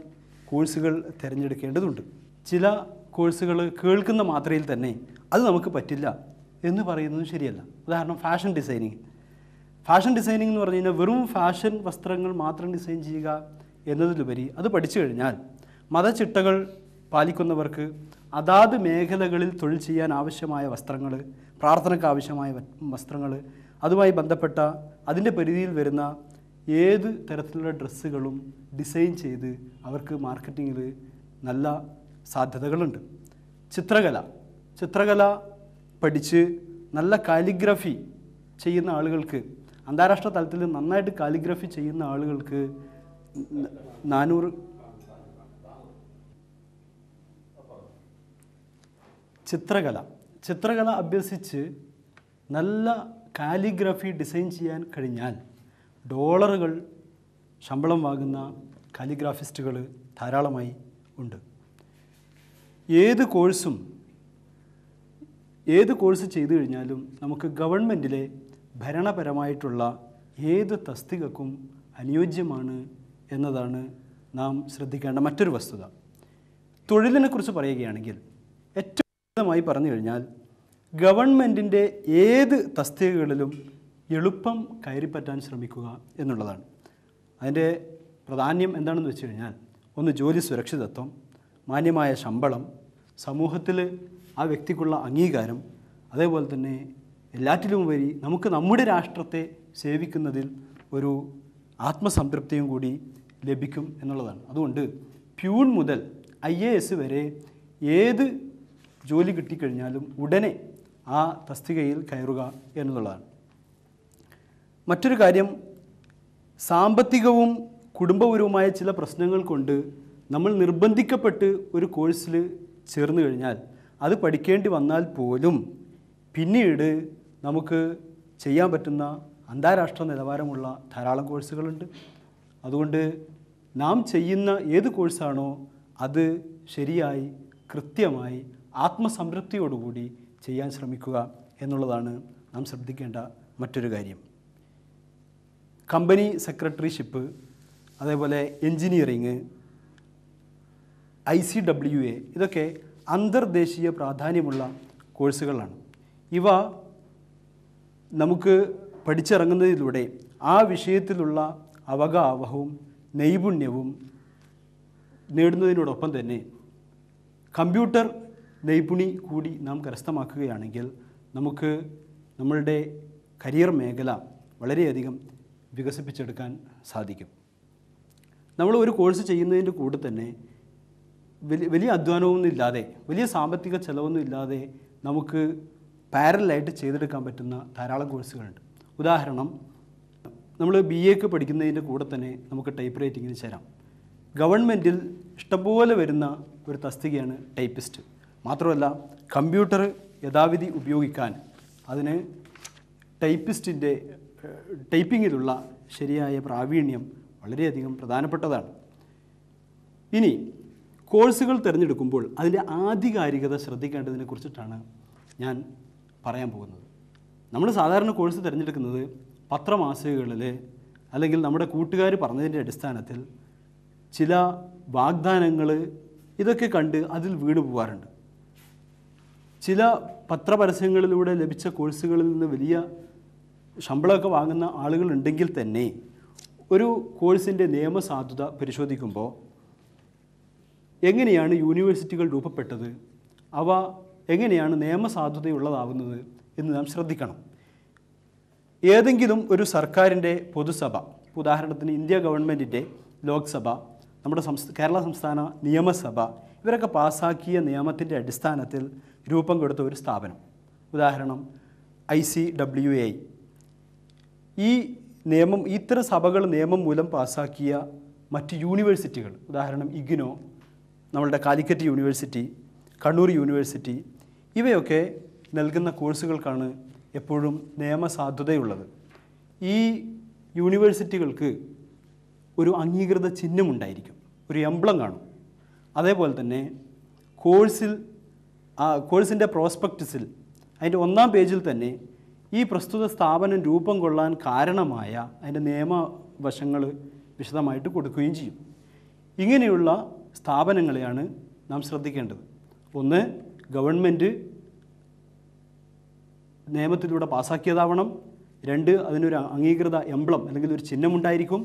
കോഴ്സുകൾ തിരഞ്ഞെടുക്കേണ്ടതുണ്ട് ചില കോഴ്സുകൾ കേൾക്കുന്ന മാത്രയിൽ തന്നെ അത് നമുക്ക് പറ്റില്ല എന്ന് പറയുന്നത് ശരിയല്ല ഉദാഹരണം ഫാഷൻ ഡിസൈനിങ് ഫാഷൻ ഡിസൈനിങ് എന്ന് പറഞ്ഞു കഴിഞ്ഞാൽ വെറും ഫാഷൻ വസ്ത്രങ്ങൾ മാത്രം ഡിസൈൻ ചെയ്യുക എന്നതിലുപരി അത് പഠിച്ചു കഴിഞ്ഞാൽ മതചിട്ടകൾ പാലിക്കുന്നവർക്ക് അതാത് മേഖലകളിൽ തൊഴിൽ ചെയ്യാൻ ആവശ്യമായ വസ്ത്രങ്ങൾ പ്രാർത്ഥനയ്ക്ക് ആവശ്യമായ വസ്ത്രങ്ങൾ അതുമായി ബന്ധപ്പെട്ട അതിൻ്റെ പരിധിയിൽ വരുന്ന ഏത് തരത്തിലുള്ള ഡ്രസ്സുകളും ഡിസൈൻ ചെയ്ത് അവർക്ക് മാർക്കറ്റിങ്ങിൽ നല്ല സാധ്യതകളുണ്ട് ചിത്രകല ചിത്രകല പഠിച്ച് നല്ല കാലിഗ്രഫി ചെയ്യുന്ന ആളുകൾക്ക് അന്താരാഷ്ട്ര തലത്തിൽ നന്നായിട്ട് കാലിഗ്രഫി ചെയ്യുന്ന ആളുകൾക്ക് നാനൂറ് ചിത്രകല ചിത്രകല അഭ്യസിച്ച് നല്ല കാലിഗ്രഫി ഡിസൈൻ ചെയ്യാൻ കഴിഞ്ഞാൽ ഡോളറുകൾ ശമ്പളം വാങ്ങുന്ന കാലിഗ്രാഫിസ്റ്റുകൾ ധാരാളമായി ഉണ്ട് ഏത് കോഴ്സും ഏത് കോഴ്സ് ചെയ്തു കഴിഞ്ഞാലും നമുക്ക് ഗവൺമെൻറ്റിലെ ഭരണപരമായിട്ടുള്ള ഏത് തസ്തികക്കും അനുയോജ്യമാണ് എന്നതാണ് നാം ശ്രദ്ധിക്കേണ്ട മറ്റൊരു വസ്തുത തൊഴിലിനെക്കുറിച്ച് പറയുകയാണെങ്കിൽ ഏറ്റവും പറഞ്ഞു കഴിഞ്ഞാൽ ഗവൺമെൻറ്റിൻ്റെ ഏത് തസ്തികകളിലും എളുപ്പം കയറിപ്പറ്റാൻ ശ്രമിക്കുക എന്നുള്ളതാണ് അതിൻ്റെ പ്രാധാന്യം എന്താണെന്ന് വെച്ച് കഴിഞ്ഞാൽ ഒന്ന് ജോലി സുരക്ഷിതത്വം മാന്യമായ ശമ്പളം സമൂഹത്തിൽ ആ വ്യക്തിക്കുള്ള അംഗീകാരം അതേപോലെ തന്നെ എല്ലാറ്റിലുമുപരി നമുക്ക് നമ്മുടെ രാഷ്ട്രത്തെ സേവിക്കുന്നതിൽ ഒരു ആത്മസംതൃപ്തിയും കൂടി ലഭിക്കും എന്നുള്ളതാണ് അതുകൊണ്ട് പ്യൂൺ മുതൽ ഐ എ എസ് വരെ ഏത് ജോലി കിട്ടിക്കഴിഞ്ഞാലും ഉടനെ ആ തസ്തികയിൽ കയറുക എന്നുള്ളതാണ് മറ്റൊരു കാര്യം സാമ്പത്തികവും കുടുംബപരവുമായ ചില പ്രശ്നങ്ങൾ കൊണ്ട് നമ്മൾ നിർബന്ധിക്കപ്പെട്ട് ഒരു കോഴ്സിൽ ചേർന്ന് കഴിഞ്ഞാൽ അത് പഠിക്കേണ്ടി വന്നാൽ പോലും പിന്നീട് നമുക്ക് ചെയ്യാൻ പറ്റുന്ന അന്താരാഷ്ട്ര നിലവാരമുള്ള ധാരാളം കോഴ്സുകളുണ്ട് അതുകൊണ്ട് നാം ചെയ്യുന്ന ഏത് കോഴ്സാണോ അത് ശരിയായി കൃത്യമായി ആത്മസംതൃപ്തിയോടുകൂടി ചെയ്യാൻ ശ്രമിക്കുക എന്നുള്ളതാണ് നാം ശ്രദ്ധിക്കേണ്ട മറ്റൊരു കാര്യം കമ്പനി സെക്രട്ടറിഷിപ്പ് അതേപോലെ engineering I C W A ഇതൊക്കെ അന്തർദേശീയ പ്രാധാന്യമുള്ള കോഴ്സുകളാണ് ഇവ നമുക്ക് പഠിച്ചിറങ്ങുന്നതിലൂടെ ആ വിഷയത്തിലുള്ള അവഗാവഹവും നൈപുണ്യവും നേടുന്നതിനോടൊപ്പം തന്നെ കമ്പ്യൂട്ടർ നൈപുണി കൂടി നാം കരസ്ഥമാക്കുകയാണെങ്കിൽ നമുക്ക് നമ്മളുടെ കരിയർ മേഖല വളരെയധികം വികസിപ്പിച്ചെടുക്കാൻ സാധിക്കും നമ്മൾ ഒരു കോഴ്സ് ചെയ്യുന്നതിൻ്റെ കൂടെ തന്നെ വലിയ വലിയ അധ്വാനമൊന്നും ഇല്ലാതെ വലിയ സാമ്പത്തിക ചിലവൊന്നും ഇല്ലാതെ നമുക്ക് പാരലായിട്ട് ചെയ്തെടുക്കാൻ പറ്റുന്ന ധാരാളം കോഴ്സുകളുണ്ട് ഉദാഹരണം നമ്മൾ ബി എക്ക് പഠിക്കുന്നതിൻ്റെ കൂടെ തന്നെ നമുക്ക് ടൈപ്പ് റൈറ്റിങ്ങിന് ചേരാം ഗവൺമെൻറ്റിൽ ഇഷ്ടംപോലെ വരുന്ന ഒരു തസ്തികയാണ് ടൈപ്പിസ്റ്റ് മാത്രമല്ല കമ്പ്യൂട്ടർ യഥാവിധി ഉപയോഗിക്കാൻ അതിന് ടൈപ്പിസ്റ്റിൻ്റെ ടൈപ്പിങ്ങിലുള്ള ശരിയായ പ്രാവീണ്യം വളരെയധികം പ്രധാനപ്പെട്ടതാണ് ഇനി കോഴ്സുകൾ തിരഞ്ഞെടുക്കുമ്പോൾ അതിൻ്റെ ആധികാരികത ശ്രദ്ധിക്കേണ്ടതിനെ കുറിച്ചിട്ടാണ് ഞാൻ പറയാൻ പോകുന്നത് നമ്മൾ സാധാരണ കോഴ്സ് തിരഞ്ഞെടുക്കുന്നത് പത്രമാസികകളിൽ അല്ലെങ്കിൽ നമ്മുടെ കൂട്ടുകാർ പറഞ്ഞതിൻ്റെ അടിസ്ഥാനത്തിൽ ചില വാഗ്ദാനങ്ങൾ ഇതൊക്കെ കണ്ട് അതിൽ വീണ് പോകാറുണ്ട് ചില പത്രപരസ്യങ്ങളിലൂടെ ലഭിച്ച കോഴ്സുകളിൽ നിന്ന് വലിയ ശമ്പളമൊക്കെ വാങ്ങുന്ന ആളുകളുണ്ടെങ്കിൽ തന്നെ ഒരു കോഴ്സിൻ്റെ നിയമസാധുത പരിശോധിക്കുമ്പോൾ എങ്ങനെയാണ് യൂണിവേഴ്സിറ്റികൾ രൂപപ്പെട്ടത് അവ എങ്ങനെയാണ് നിയമസാധുതയുള്ളതാവുന്നത് എന്ന് നാം ശ്രദ്ധിക്കണം ഏതെങ്കിലും ഒരു സർക്കാരിൻ്റെ പൊതുസഭ ഉദാഹരണത്തിന് ഇന്ത്യ ഗവൺമെൻറ്റിൻ്റെ ലോക്സഭ നമ്മുടെ സംസ്ഥ കേരള സംസ്ഥാന നിയമസഭ ഇവരൊക്കെ പാസ്സാക്കിയ നിയമത്തിൻ്റെ അടിസ്ഥാനത്തിൽ രൂപം കൊടുത്ത ഒരു സ്ഥാപനം ഉദാഹരണം ഐ സി ഡബ്ല്യു എ ഈ നിയമം ഇത്തരം സഭകൾ നിയമം മൂലം പാസ്സാക്കിയ മറ്റ് യൂണിവേഴ്സിറ്റികൾ ഉദാഹരണം ഇഗ്നോ നമ്മളുടെ കാലിക്കറ്റ് യൂണിവേഴ്സിറ്റി കണ്ണൂർ യൂണിവേഴ്സിറ്റി ഇവയൊക്കെ നൽകുന്ന കോഴ്സുകൾക്കാണ് എപ്പോഴും നിയമസാധുതയുള്ളത് ഈ യൂണിവേഴ്സിറ്റികൾക്ക് ഒരു അംഗീകൃത ചിഹ്നമുണ്ടായിരിക്കും ഒരു എംബ്ലം കാണും അതേപോലെ തന്നെ കോഴ്സിൽ ആ കോഴ്സിൻ്റെ പ്രോസ്പെക്റ്റസിൽ അതിൻ്റെ ഒന്നാം പേജിൽ തന്നെ ഈ പ്രസ്തുത സ്ഥാപനം രൂപം കൊള്ളാൻ കാരണമായ അതിൻ്റെ നിയമവശങ്ങൾ വിശദമായിട്ട് കൊടുക്കുകയും ചെയ്യും ഇങ്ങനെയുള്ള സ്ഥാപനങ്ങളെയാണ് നാം ശ്രദ്ധിക്കേണ്ടത് ഒന്ന് ഗവൺമെൻറ് നിയമത്തിലൂടെ പാസ്സാക്കിയതാവണം രണ്ട് അതിനൊരു അംഗീകൃത എംബ്ലം അല്ലെങ്കിൽ ഒരു ചിഹ്നമുണ്ടായിരിക്കും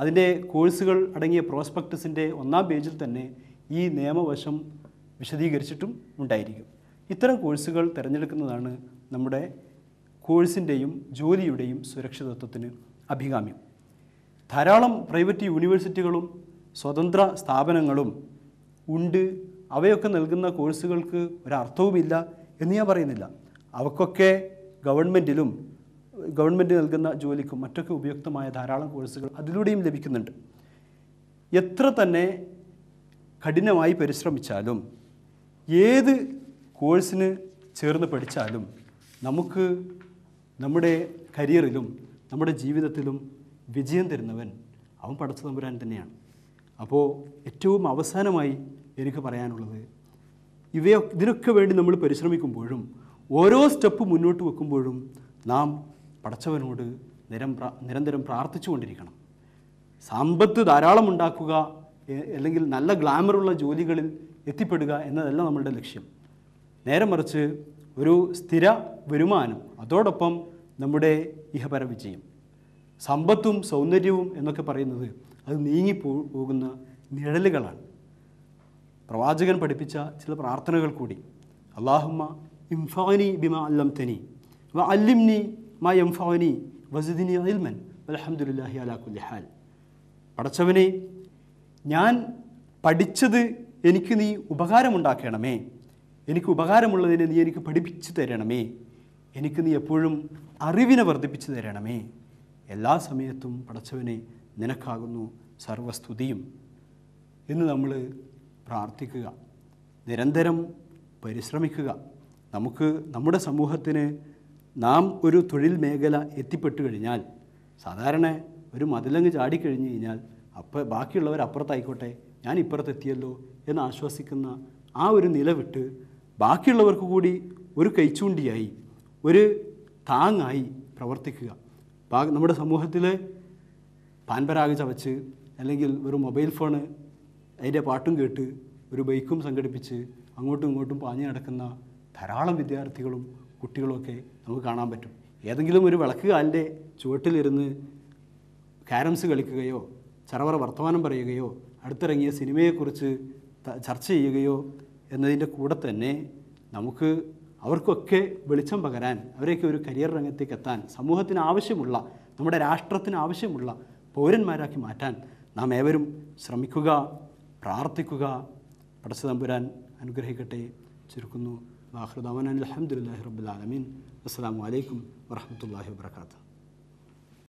അതിൻ്റെ കോഴ്സുകൾ അടങ്ങിയ പ്രോസ്പെക്ടസിൻ്റെ ഒന്നാം പേജിൽ തന്നെ ഈ നിയമവശം വിശദീകരിച്ചിട്ടും ഉണ്ടായിരിക്കും ഇത്തരം കോഴ്സുകൾ തിരഞ്ഞെടുക്കുന്നതാണ് നമ്മുടെ കോഴ്സിൻ്റെയും ജോലിയുടെയും സുരക്ഷിതത്വത്തിന് അഭികാമ്യം ധാരാളം പ്രൈവറ്റ് യൂണിവേഴ്സിറ്റികളും സ്വതന്ത്ര സ്ഥാപനങ്ങളും ഉണ്ട് അവയൊക്കെ നൽകുന്ന കോഴ്സുകൾക്ക് ഒരർത്ഥവുമില്ല എന്ന് ഞാൻ പറയുന്നില്ല അവക്കൊക്കെ ഗവൺമെൻറ്റിലും ഗവൺമെൻറ് നൽകുന്ന ജോലിക്കും മറ്റൊക്കെ ഉപയുക്തമായ ധാരാളം കോഴ്സുകൾ അതിലൂടെയും ലഭിക്കുന്നുണ്ട് എത്ര തന്നെ കഠിനമായി പരിശ്രമിച്ചാലും ഏത് കോഴ്സിന് ചേർന്ന് പഠിച്ചാലും നമുക്ക് നമ്മുടെ കരിയറിലും നമ്മുടെ ജീവിതത്തിലും വിജയം തരുന്നവൻ അവൻ പഠിച്ച തമ്പുരാൻ തന്നെയാണ് അപ്പോൾ ഏറ്റവും അവസാനമായി എനിക്ക് പറയാനുള്ളത് ഇവയോ ഇതിനൊക്കെ വേണ്ടി നമ്മൾ പരിശ്രമിക്കുമ്പോഴും ഓരോ സ്റ്റെപ്പ് മുന്നോട്ട് വെക്കുമ്പോഴും നാം പഠിച്ചവനോട് നിരം നിരന്തരം പ്രാർത്ഥിച്ചുകൊണ്ടിരിക്കണം സമ്പത്ത് ധാരാളം ഉണ്ടാക്കുക അല്ലെങ്കിൽ നല്ല ഗ്ലാമറുള്ള ജോലികളിൽ എത്തിപ്പെടുക എന്നതല്ല നമ്മളുടെ ലക്ഷ്യം നേരെ മറിച്ച് ഒരു സ്ഥിര വരുമാനം അതോടൊപ്പം നമ്മുടെ ഇഹപര വിജയം സമ്പത്തും സൗന്ദര്യവും എന്നൊക്കെ പറയുന്നത് അത് നീങ്ങി പോകുന്ന നിഴലുകളാണ് പ്രവാചകൻ പഠിപ്പിച്ച ചില പ്രാർത്ഥനകൾ കൂടി അള്ളാഹുമ്മ ഇംഫാനി ബിമ അല്ലം തനി വ അല്ലിംനി മാ എംഫാനി വസുദിനി അൽമൻ അലഹമുല്ലാഹി അലാഖുലിഹാൽ പഠിച്ചവനെ ഞാൻ പഠിച്ചത് എനിക്ക് നീ ഉപകാരമുണ്ടാക്കണമേ എനിക്ക് ഉപകാരമുള്ളതിനെ നീ എനിക്ക് പഠിപ്പിച്ചു തരണമേ എനിക്ക് നീ എപ്പോഴും അറിവിനെ വർദ്ധിപ്പിച്ചു തരണമേ എല്ലാ സമയത്തും പടച്ചവനെ നിനക്കാകുന്നു സർവസ്തുതിയും എന്ന് നമ്മൾ പ്രാർത്ഥിക്കുക നിരന്തരം പരിശ്രമിക്കുക നമുക്ക് നമ്മുടെ സമൂഹത്തിന് നാം ഒരു തൊഴിൽ മേഖല എത്തിപ്പെട്ടു കഴിഞ്ഞാൽ സാധാരണ ഒരു മതിലങ്ങ് ചാടിക്കഴിഞ്ഞു കഴിഞ്ഞാൽ അപ്പം ബാക്കിയുള്ളവർ അപ്പുറത്തായിക്കോട്ടെ ഞാൻ ഇപ്പുറത്തെത്തിയല്ലോ എന്ന് ആശ്വസിക്കുന്ന ആ ഒരു നില വിട്ട് ബാക്കിയുള്ളവർക്ക് കൂടി ഒരു കൈച്ചൂണ്ടിയായി ഒരു താങ്ങായി പ്രവർത്തിക്കുക നമ്മുടെ സമൂഹത്തിൽ പാൻപരാഗ് ചവച്ച് അല്ലെങ്കിൽ ഒരു മൊബൈൽ ഫോണ് അതിൻ്റെ പാട്ടും കേട്ട് ഒരു ബൈക്കും സംഘടിപ്പിച്ച് അങ്ങോട്ടും ഇങ്ങോട്ടും പാഞ്ഞു നടക്കുന്ന ധാരാളം വിദ്യാർത്ഥികളും കുട്ടികളുമൊക്കെ നമുക്ക് കാണാൻ പറ്റും ഏതെങ്കിലും ഒരു വിളക്ക് കാലിൻ്റെ ചുവട്ടിലിരുന്ന് ക്യാരംസ് കളിക്കുകയോ ചറവറ വർത്തമാനം പറയുകയോ അടുത്തിറങ്ങിയ സിനിമയെക്കുറിച്ച് ചർച്ച ചെയ്യുകയോ എന്നതിൻ്റെ കൂടെ തന്നെ നമുക്ക് അവർക്കൊക്കെ വെളിച്ചം പകരാൻ അവരെയൊക്കെ ഒരു കരിയർ രംഗത്തേക്ക് എത്താൻ സമൂഹത്തിന് ആവശ്യമുള്ള നമ്മുടെ രാഷ്ട്രത്തിന് ആവശ്യമുള്ള പൗരന്മാരാക്കി മാറ്റാൻ നാം ഏവരും ശ്രമിക്കുക പ്രാർത്ഥിക്കുക പടച്ചതമ്പുരാൻ അനുഗ്രഹിക്കട്ടെ ചുരുക്കുന്നു വാഹൃദാമൻ അലഹമുല്ലാഹി റബ്ബുലാലമീൻ അസ്സാം വലൈക്കും വാഹമത്തല്ലാഹി വാത്തു